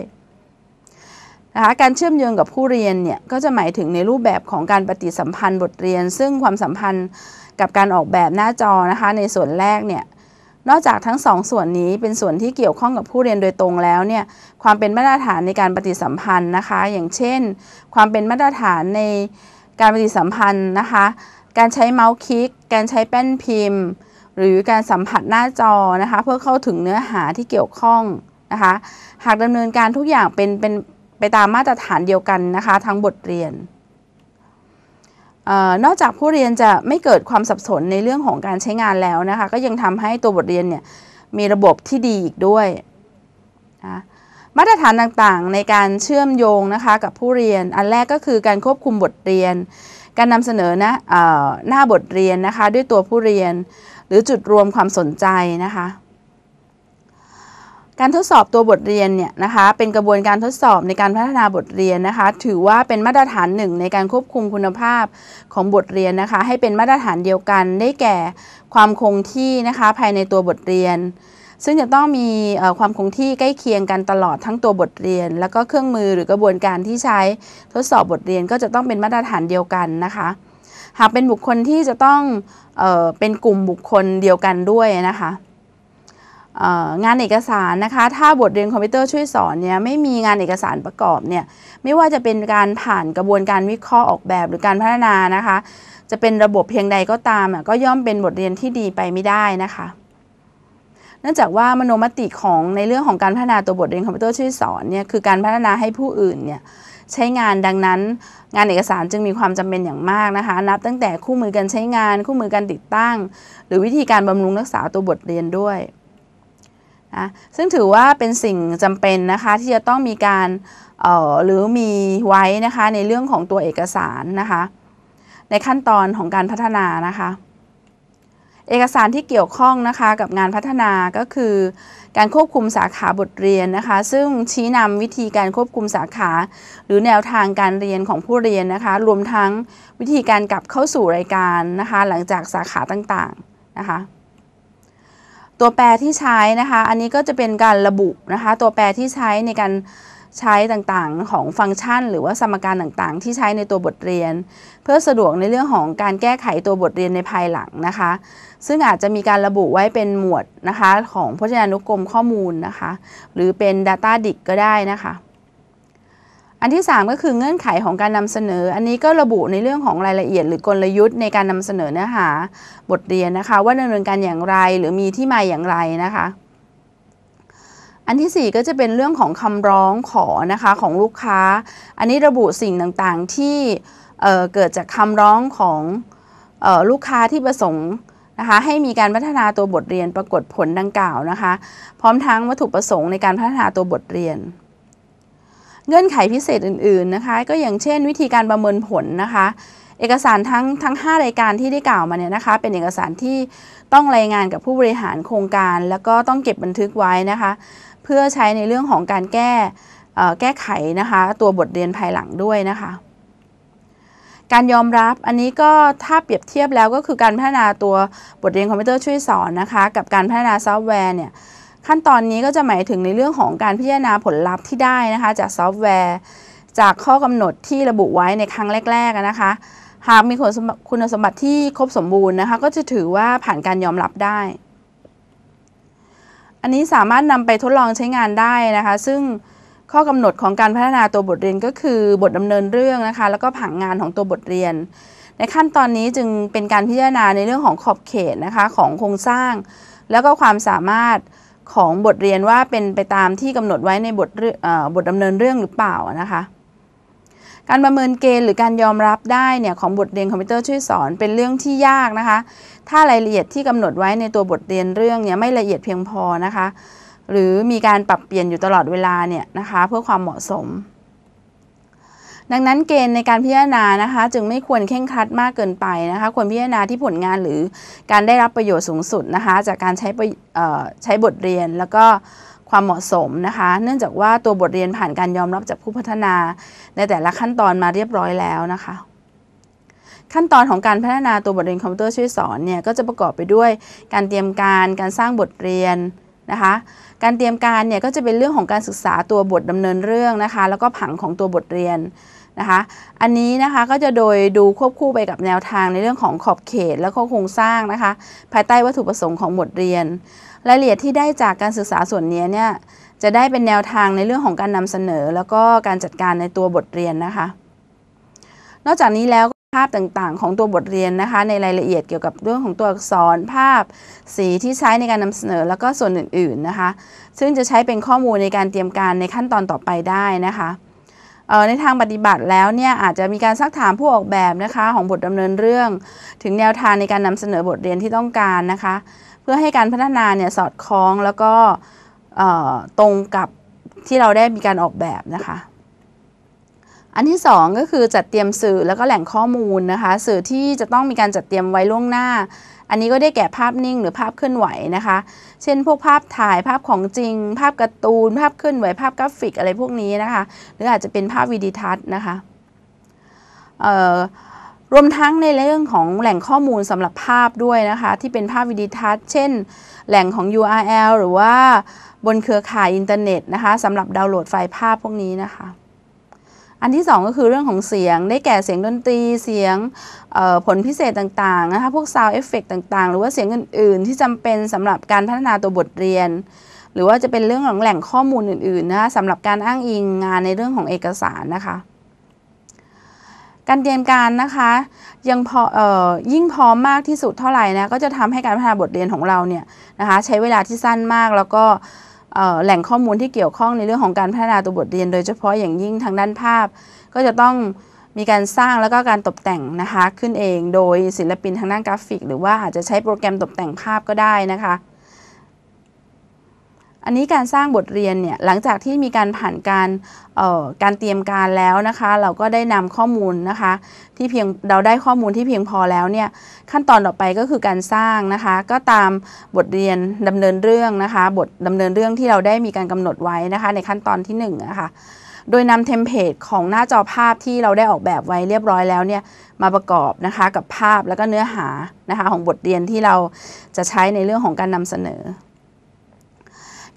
นะคะการเชื่อมโยงกับผู้เรียนเนี่ยก็จะหมายถึงในรูปแบบของการปฏิสัมพันธ์บทเรียน ซึ่งความสัมพันธ์กับการออกแบบหน้าจอนะคะในส่วนแรกเนี่ย นอกจากทั้งสองส่วนนี้เป็นส่วนที่เกี่ยวข้องกับผู้เรียนโดยตรงแล้วเนี่ยความเป็นมาตรฐานในการปฏิสัมพันธ์นะคะ อย่างเช่น ความเป็นมาตรฐานในการปฏิสัมพันธ์นะคะการใช้เมาส์คลิก การใช้แป้นพิมพ์ หรือการสัมผัสหน้าจอนะคะเพื่อเข้าถึงเนื้อหาที่เกี่ยวข้องนะคะหากดำเนินการทุกอย่างเป็นเป็นไปตามมาตรฐานเดียวกันนะคะ ทั้งบทเรียน นอกจากผู้เรียนจะไม่เกิดความสับสนในเรื่องของการใช้งานแล้วนะคะ ก็ยังทำให้ตัวบทเรียนเนี่ยมีระบบที่ดีอีกด้วยนะมาตรฐานต่างๆ ในการเชื่อมโยงนะคะกับผู้เรียน อันแรกก็คือการควบคุมบทเรียน การนำเสนอนะหน้าบทเรียนนะคะด้วยตัวผู้เรียน หรือจุดรวมความสนใจนะคะการทดสอบตัวบทเรียนเนี่ยนะคะ เป็นกระบวนการทดสอบในการพัฒนาบทเรียนนะคะ ถือว่าเป็นมาตรฐานหนึ่งในการควบคุมคุณภาพของบทเรียนนะคะ ให้เป็นมาตรฐานเดียวกัน ได้แก่ความคงที่นะคะภายในตัวบทเรียน ซึ่งจะต้องมีความคงที่ใกล้เคียงกันตลอดทั้งตัวบทเรียน แล้วก็เครื่องมือหรือกระบวนการที่ใช้ทดสอบบทเรียน ก็จะต้องเป็นมาตรฐานเดียวกันนะคะ หากเป็นบุคคลที่จะต้องเออเป็นกลุ่มบุคคลเดียวกันด้วยนะคะงานเอกสารนะคะ ถ้าบทเรียนคอมพิวเตอร์ช่วยสอนเนี่ยไม่มีงานเอกสารประกอบเนี่ย ไม่ว่าจะเป็นการผ่านกระบวนการวิเคราะห์ออกแบบ หรือการพัฒนานะคะ จะเป็นระบบเพียงใดก็ตามก็ย่อมเป็นบทเรียนที่ดีไปไม่ได้นะคะ เนื่องจากว่ามโนมติของในเรื่องของการพัฒนาตัวบทเรียนคอมพิวเตอร์ช่วยสอนเนี่ยคือการพัฒนาให้ผู้อื่นเนี่ยใช้งาน ดังนั้น งานเอกสารจึงมีความจำเป็นอย่างมากนะคะ นับตั้งแต่คู่มือการใช้งาน คู่มือการติดตั้ง หรือวิธีการบำรุงรักษาตัวบทเรียนด้วยนะซึ่งถือว่าเป็นสิ่งจำเป็นนะคะที่จะต้องมีการหรือมีไว้นะคะในเรื่องของตัวเอกสารนะคะ ในขั้นตอนของการพัฒนานะคะ เอกสารที่เกี่ยวข้องนะคะกับงานพัฒนาก็คือ การควบคุมสาขาบทเรียนนะคะ ซึ่งชี้นำวิธีการควบคุมสาขา หรือแนวทางการเรียนของผู้เรียนนะคะ รวมทั้งวิธีการกลับเข้าสู่รายการนะคะ หลังจากสาขาต่างๆนะคะตัวแปรที่ใช้นะคะ อันนี้ก็จะเป็นการระบุนะคะ ตัวแปรที่ใช้ในการใช้ต่างๆของฟังก์ชัน หรือว่าสมการต่างๆ ที่ใช้ในตัวบทเรียน เพื่อสะดวกในเรื่องของการแก้ไขตัวบทเรียนในภายหลังนะคะ ซึ่งอาจจะมีการระบุไว้เป็นหมวดนะคะ ของพจนานุกรมข้อมูลนะคะ หรือเป็น Data d i c ก็ได้นะคะอันที่ 3 ก็คือเงื่อนไขของการนำเสนอ อันนี้ก็ระบุในเรื่องของรายละเอียด หรือกลยุทธ์ ในการนำเสนอเนื้อหาบทเรียนนะคะว่าดำเนินการอย่างไรหรือมีที่มาอย่างไรนะคะอันที่ 4 ก็จะเป็นเรื่องของคำร้องขอนะคะของลูกค้า อันนี้ระบุสิ่งต่าง ๆ ที่เเกิดจากคำร้องของออลูกค้าที่ประสงค์นะคะให้มีการพัฒนาตัวบทเรียนปรากฏผลดังกล่าวนะคะพร้อมทั้งวัตถุประสงค์ในการพัฒนาตัวบทเรียนเงื่อนไขพิเศษอื่นๆนะคะก็อย่างเช่นวิธีการประเมินผลนะคะ เอกสารทั้งทั้ง 5 รายการที่ได้กล่าวมาเนี่ยนะคะเป็นเอกสารที่ต้องรายงานกับผู้บริหารโครงการ แล้วก็ต้องเก็บบันทึกไว้นะคะเพื่อใช้ในเรื่องของการแก้แก้ไขนะคะตัวบทเรียนภายหลังด้วยนะคะการยอมรับอันนี้ก็ถ้าเปรียบเทียบแล้วก็คือการพัฒนาตัวบทเรียนคอมพิวเตอร์ช่วยสอนนะคะกับการพัฒนาซอฟต์แวร์เนี่ยขั้นตอนนี้ก็จะหมายถึงในเรื่องของการพิจารณาผลลัพธ์ที่ได้นะคะจากซอฟต์แวร์ จากข้อกำหนดที่ระบุไว้ในครั้งแรกๆนะคะ หากมีคุณสมบัติที่ครบสมบูรณ์นะคะก็จะถือว่าผ่านการยอมรับได้ อันนี้สามารถนำไปทดลองใช้งานได้นะคะ ซึ่งข้อกำหนดของการพัฒนาตัวบทเรียนก็คือบทดำเนินเรื่องนะคะ แล้วก็ผังงานของตัวบทเรียน ในขั้นตอนนี้จึงเป็นการพิจารณาในเรื่องของขอบเขตนะคะของโครงสร้าง แล้วก็ความสามารถของบทเรียนว่าเป็นไปตามที่กำหนดไว้ในบทบทดำเนินเรื่องหรือเปล่านะคะ การประเมินเกณฑ์หรือการยอมรับได้เนี่ยของบทเรียนคอมพิวเตอร์ช่วยสอน เป็นเรื่องที่ยากนะคะ ถ้ารายละเอียดที่กำหนดไว้ในตัวบทเรียนเรื่องเนี่ยไม่ละเอียดเพียงพอนะคะหรือมีการปรับเปลี่ยนอยู่ตลอดเวลาเนี่ยนะคะเพื่อความเหมาะสมดังนั้นเกณฑ์ในการพิจารณานะคะ จึงไม่ควรเข่งคัดมากเกินไปนะคะ ควรพิจารณาที่ผลงานหรือการได้รับประโยชน์สูงสุดนะคะจากการใช้ใช้บทเรียนแล้วก็ความเหมาะสมนะคะ เนื่องจากว่าตัวบทเรียนผ่านการยอมรับจากผู้พัฒนา ในแต่ละขั้นตอนมาเรียบร้อยแล้วนะคะ ขั้นตอนของการพัฒนาตัวบทเรียนคอมพิวเตอร์ช่วยสอนเนี่ยก็จะประกอบไปด้วยการเตรียมการ การสร้างบทเรียนนะคะการเตรียมการเนี่ยก็จะเป็นเรื่องของการศึกษาตัวบทดำเนินเรื่องนะคะแล้วก็ผังของตัวบทเรียนนะคะอันนี้นะคะก็จะโดยดูควบคู่ไปกับแนวทางในเรื่องของขอบเขต และข้อโครงสร้างนะคะ ภายใต้วัตถุประสงค์ของบทเรียนรายละเอียดที่ได้จากการศึกษาส่วนนี้เนี่ยจะได้เป็นแนวทางในเรื่องของการนำเสนอ แล้วก็การจัดการในตัวบทเรียนนะคะ นอกจากนี้แล้วภาพต่างๆ ของตัวบทเรียนนะคะ ในรายละเอียดเกี่ยวกับเรื่องของตัวอักษรภาพ สีที่ใช้ในการนำเสนอแล้วก็ส่วนอื่นๆนะคะ ซึ่งจะใช้เป็นข้อมูลในการเตรียมการในขั้นตอนต่อไปได้นะคะในทางปฏิบัติแล้วเนี่ยอาจจะมีการซักถามผู้ออกแบบนะคะของบทดำเนินเรื่อง ถึงแนวทางในการนำเสนอบทเรียนที่ต้องการนะคะ เพื่อให้การพัฒนาเนี่ยสอดคล้องแล้วก็ตรงกับที่เราได้มีการออกแบบนะคะ อันที่ 2 ก็คือจัดเตรียมสื่อแล้วก็แหล่งข้อมูลนะคะ สื่อที่จะต้องมีการจัดเตรียมไว้ล่วงหน้า อันนี้ก็ได้แก่ภาพนิ่ง หรือภาพเคลื่อนไหวนะคะเช่นพวกภาพถ่ายภาพของจริง ภาพการ์ตูน ภาพเคลื่อนไหวภาพกราฟิกอะไรพวกนี้นะคะหรืออาจจะเป็นภาพวิดีทัศน์นะคะรวมทั้งในเรื่องของแหล่งข้อมูลสำหรับภาพด้วยนะคะที่เป็นภาพวิดีทัศน์ เช่น แหล่งของ URL หรือว่าบนเครือข่ายอินเทอร์เน็ตนะคะสำหรับดาวน์โหลดไฟล์ภาพพวกนี้นะคะอันที่ 2 ก็คือเรื่องของเสียงได้แก่เสียงดนตรีเสียงผลพิเศษต่างๆนะคะพวกซาวเอฟเฟกต่างๆหรือว่าเสียงอื่น ๆ ที่จำเป็นสำหรับการพัฒนาตัวบทเรียน หรือว่าจะเป็นเรื่องของแหล่งข้อมูลอื่นๆนะคะสำหรับการอ้างอิงงานในเรื่องของเอกสารนะคะ การเตรียมการนะคะยังพอออยิ่งพร้อมมากที่สุดเท่าไหร่นะก็จะทำให้การพัฒนาบทเรียนของเราเนี่ยนะคะใช้เวลาที่สั้นมากแล้วก็แหล่งข้อมูลที่เกี่ยวข้องในเรื่องของการพัฒนาตัวบทเรียนโดยเฉพาะอย่างยิ่งทางด้านภาพ ก็จะต้องมีการสร้างแล้วก็การตกแต่งนะคะ ขึ้นเองโดยศิลปินทางด้านกราฟิก หรือว่าอาจจะใช้โปรแกรมตกแต่งภาพก็ได้นะคะอันนี้การสร้างบทเรียนเนี่ยหลังจากที่มีการผ่านการการเตรียมการแล้วนะคะ เราก็ได้นำข้อมูลนะคะ ที่เพียงเราได้ข้อมูลที่เพียงพอแล้วเนี่ยขั้นตอนต่อไปก็คือการสร้างนะคะ ก็ตามบทเรียนดำเนินเรื่องนะคะบทดำเนินเรื่องที่เราได้มีการกำหนดไว้นะคะ ในขั้นตอนที่1นึ่งนะคะโดยนำเทมเพลตของหน้าจอภาพที่เราได้ออกแบบไว้เรียบร้อยแล้วเนี่ยมาประกอบนะคะกับภาพแล้วก็เนื้อหานะคะของบทเรียนที่เราจะใช้ในเรื่องของการนำเสนอ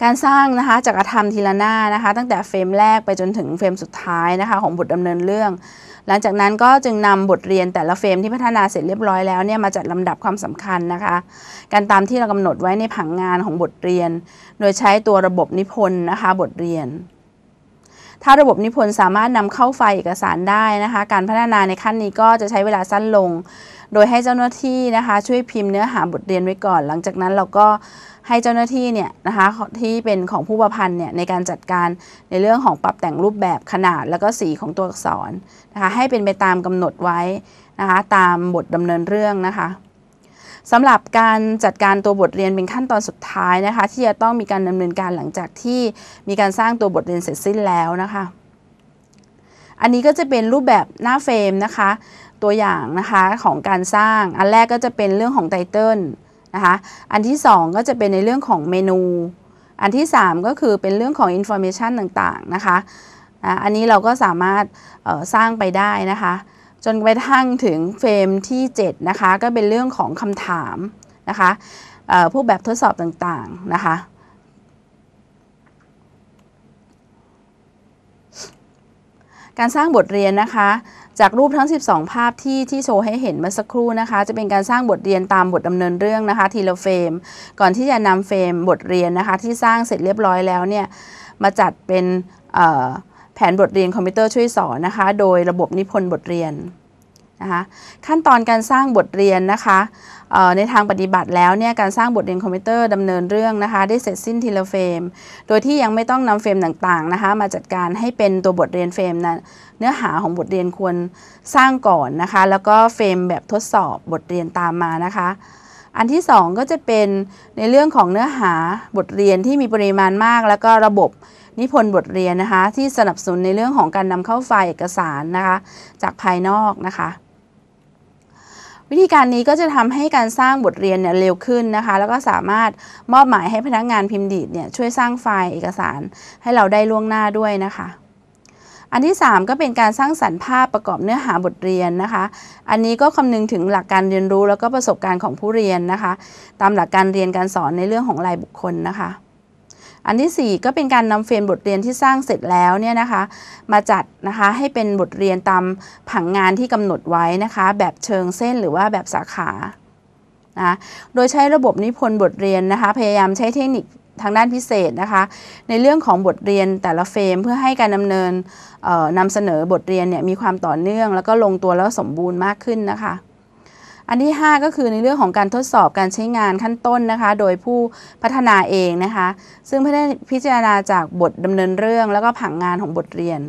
การสร้างนะคะจักรธรรมทีละหน้านะคะ ตั้งแต่เฟรมแรกไปจนถึงเฟรมสุดท้ายนะคะของบทดำเนินเรื่อง หลังจากนั้นก็จึงนำบทเรียนแต่ละเฟรมที่พัฒนาเสร็จเรียบร้อยแล้วเนี่ยมาจัดลำดับความสำคัญนะคะการตามที่เรากำหนดไว้ในผังงานของบทเรียน โดยใช้ตัวระบบนิพนธ์นะคะบทเรียน ถ้าระบบนิพนธ์สามารถนำเข้าไฟเอกสารได้นะคะ การพัฒนาในขั้นนี้ก็จะใช้เวลาสั้นลง โดยให้เจ้าหน้าที่นะคะ ช่วยพิมพ์เนื้อหาบทเรียนไว้ก่อน หลังจากนั้นเราก็ให้เจ้าหน้าที่เนี่ยนะคะที่เป็นของผู้ประพันธ์เนี่ยในการจัดการในเรื่องของปรับแต่งรูปแบบขนาดแล้วก็สีของตัวอักษรนะคะให้เป็นไปตามกำหนดไว้นะคะตามบทดำเนินเรื่องนะคะสำหรับการจัดการตัวบทเรียนเป็นขั้นตอนสุดท้ายนะคะที่จะต้องมีการดำเนินการหลังจากที่มีการสร้างตัวบทเรียนเสร็จสิ้นแล้วนะคะอันนี้ก็จะเป็นรูปแบบหน้าเฟรมนะคะตัวอย่างนะคะของการสร้าง อันแรกก็จะเป็นเรื่องของไตเติลนะคะ อันที่ 2 ก็จะเป็นในเรื่องของเมนู อันที่ 3 ก็คือเป็นเรื่องของอินโฟเมชันต่างๆนะคะ อันนี้เราก็สามารถสร้างไปได้นะคะ จนไปทั่งถึงเฟรมที่7นะคะก็เป็นเรื่องของคำถามนะคะผู้แบบทดสอบต่างๆนะคะ การสร้างบทเรียนนะคะจากรูปทั้ง 12 ภาพที่ที่โชว์ให้เห็นเมื่อสักครู่นะคะ จะเป็นการสร้างบทเรียนตามบทดำเนินเรื่องนะคะทีละเฟรม ก่อนที่จะนำเฟรมบทเรียนนะคะที่สร้างเสร็จเรียบร้อยแล้วเนี่ย มาจัดเป็นแผนบทเรียนคอมพิวเตอร์ช่วยสอนนะคะ โดยระบบนิพนธ์บทเรียนนะคะขั้นตอนการสร้างบทเรียนนะคะในทางปฏิบัติแล้วเนี่ยการสร้างบทเรียนคอมพิวเตอร์ดำเนินเรื่องนะคะ ได้เสร็จสิ้นทีละเฟรม โดยที่ยังไม่ต้องนำเฟรมต่างๆนะคะมาจัดการให้เป็นตัวบทเรียนเฟรมนั้นเนื้อหาของบทเรียนควรสร้างก่อนนะคะ แล้วก็เฟรมแบบทดสอบบทเรียนตามมานะคะ อันที่ 2 ก็จะเป็นในเรื่องของเนื้อหาบทเรียนที่มีปริมาณมาก แล้วก็ระบบนิพนธ์บทเรียนนะคะที่สนับสนุนในเรื่องของการนำเข้าไฟล์เอกสารนะคะ จากภายนอกนะคะ วิธีการนี้ก็จะทำให้การสร้างบทเรียนเนี่ยเร็วขึ้นนะคะ แล้วก็สามารถมอบหมายให้พนักงานพิมพ์ดีดเนี่ยช่วยสร้างไฟล์เอกสารให้เราได้ล่วงหน้าด้วยนะคะอันที่ 3 ก็เป็นการสร้างสรรค์ภาพประกอบเนื้อหาบทเรียนนะคะ อันนี้ก็คำนึงถึงหลักการเรียนรู้แล้วก็ประสบการณ์ของผู้เรียนนะคะ ตามหลักการเรียนการสอนในเรื่องของรายบุคคลนะคะ อันที่ 4 ก็เป็นการนำเฟรมบทเรียนที่สร้างเสร็จแล้วเนี่ยนะคะ มาจัดนะคะให้เป็นบทเรียนตามผังงานที่กำหนดไว้นะคะแบบเชิงเส้นหรือว่าแบบสาขา นะ โดยใช้ระบบนิพนธ์บทเรียนนะคะพยายามใช้เทคนิคทางด้านพิเศษนะคะ ในเรื่องของบทเรียนแต่ละเฟรม เพื่อให้การดำเนินนำเสนอบทเรียนเนี่ยมีความต่อเนื่อง แล้วก็ลงตัวแล้วสมบูรณ์มากขึ้นนะคะ อันที่ 5 ก็คือในเรื่องของการทดสอบการใช้งานขั้นต้นนะคะ โดยผู้พัฒนาเองนะคะ ซึ่งพิจารณาจากบทดำเนินเรื่องแล้วก็ผังงานของบทเรียน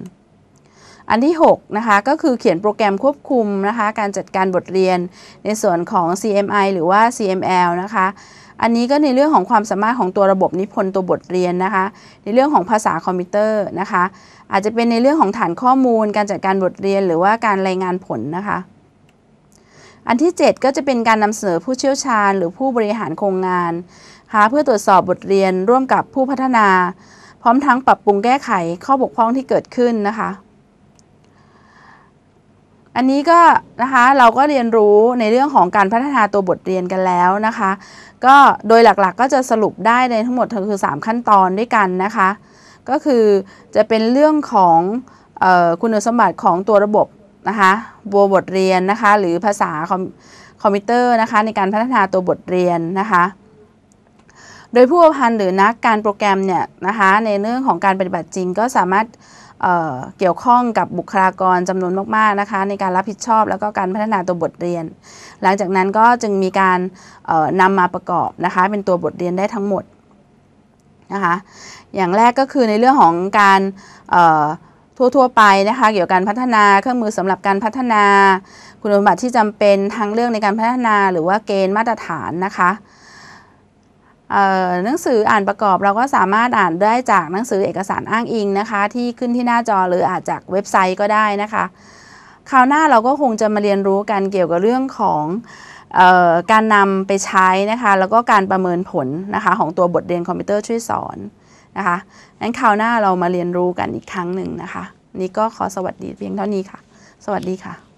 อันที่ 6 นะคะ ก็คือเขียนโปรแกรมควบคุมนะคะ การจัดการบทเรียนในส่วนของ CMI หรือว่า CML นะคะอันนี้ก็ในเรื่องของความสามารถของตัวระบบนิพนธ์ตัวบทเรียนนะคะ ในเรื่องของภาษาคอมพิวเตอร์นะคะ อาจจะเป็นในเรื่องของฐานข้อมูล การจัดการบทเรียน หรือว่าการรายงานผลนะคะ อันที่ 7 ก็จะเป็นการนำเสนอผู้เชี่ยวชาญ หรือผู้บริหารโครงงานหาเพื่อตรวจสอบบทเรียนร่วมกับผู้พัฒนา พร้อมทั้งปรับปรุงแก้ไขข้อบกพร่องที่เกิดขึ้นนะคะอันนี้ก็นะคะเราก็เรียนรู้ในเรื่องของการพัฒนาตัวบทเรียนกันแล้วนะคะก็โดยหลักๆก็จะสรุปได้ในทั้งหมดคือ3ขั้นตอนด้วยกันนะคะก็คือจะเป็นเรื่องของออคุณสมบัติของตัวระบบนะคะบัวบทเรียนนะคะหรือภาษาคอมคอมพิวเตอร์นะคะในการพัฒนาตัวบทเรียนนะคะโดยผู้อพันหรือนักการโปรแกรมเนี่ยนะคะในเรื่องของการปฏิบัติจริงก็สามารถเกี่ยวข้องกับบุคลากรจำนวนมากๆนะคะในการรับผิดชอบแล้วก็การพัฒนาตัวบทเรียน หลังจากนั้นก็จึงมีการนำมาประกอบนะคะเป็นตัวบทเรียนได้ทั้งหมดนะคะ อย่างแรกก็คือในเรื่องของการทั่วๆไปนะคะ เกี่ยวกับการพัฒนาเครื่องมือสำหรับการพัฒนา คุณสมบัติที่จำเป็นทางเรื่องในการพัฒนาหรือว่าเกณฑ์มาตรฐานนะคะหนังสืออ่านประกอบเราก็สามารถอ่านได้จากหนังสือเอกสารอ้างอิงนะคะ ที่ขึ้นที่หน้าจอหรืออาจจากเว็บไซต์ก็ได้นะคะคราวหน้าเราก็คงจะมาเรียนรู้กันเกี่ยวกับเรื่องของออการนำไปใช้นะคะแล้วก็การประเมินผลนะคะของตัวบทเรียนคอมพิวเตอร์ช่วยสอนนะคะงั้นคราวหน้าเรามาเรียนรู้กันอีกครั้งหนึ่งนะคะ นี่ก็ขอสวัสดีเพียงเท่านี้ค่ะ สวัสดีค่ะ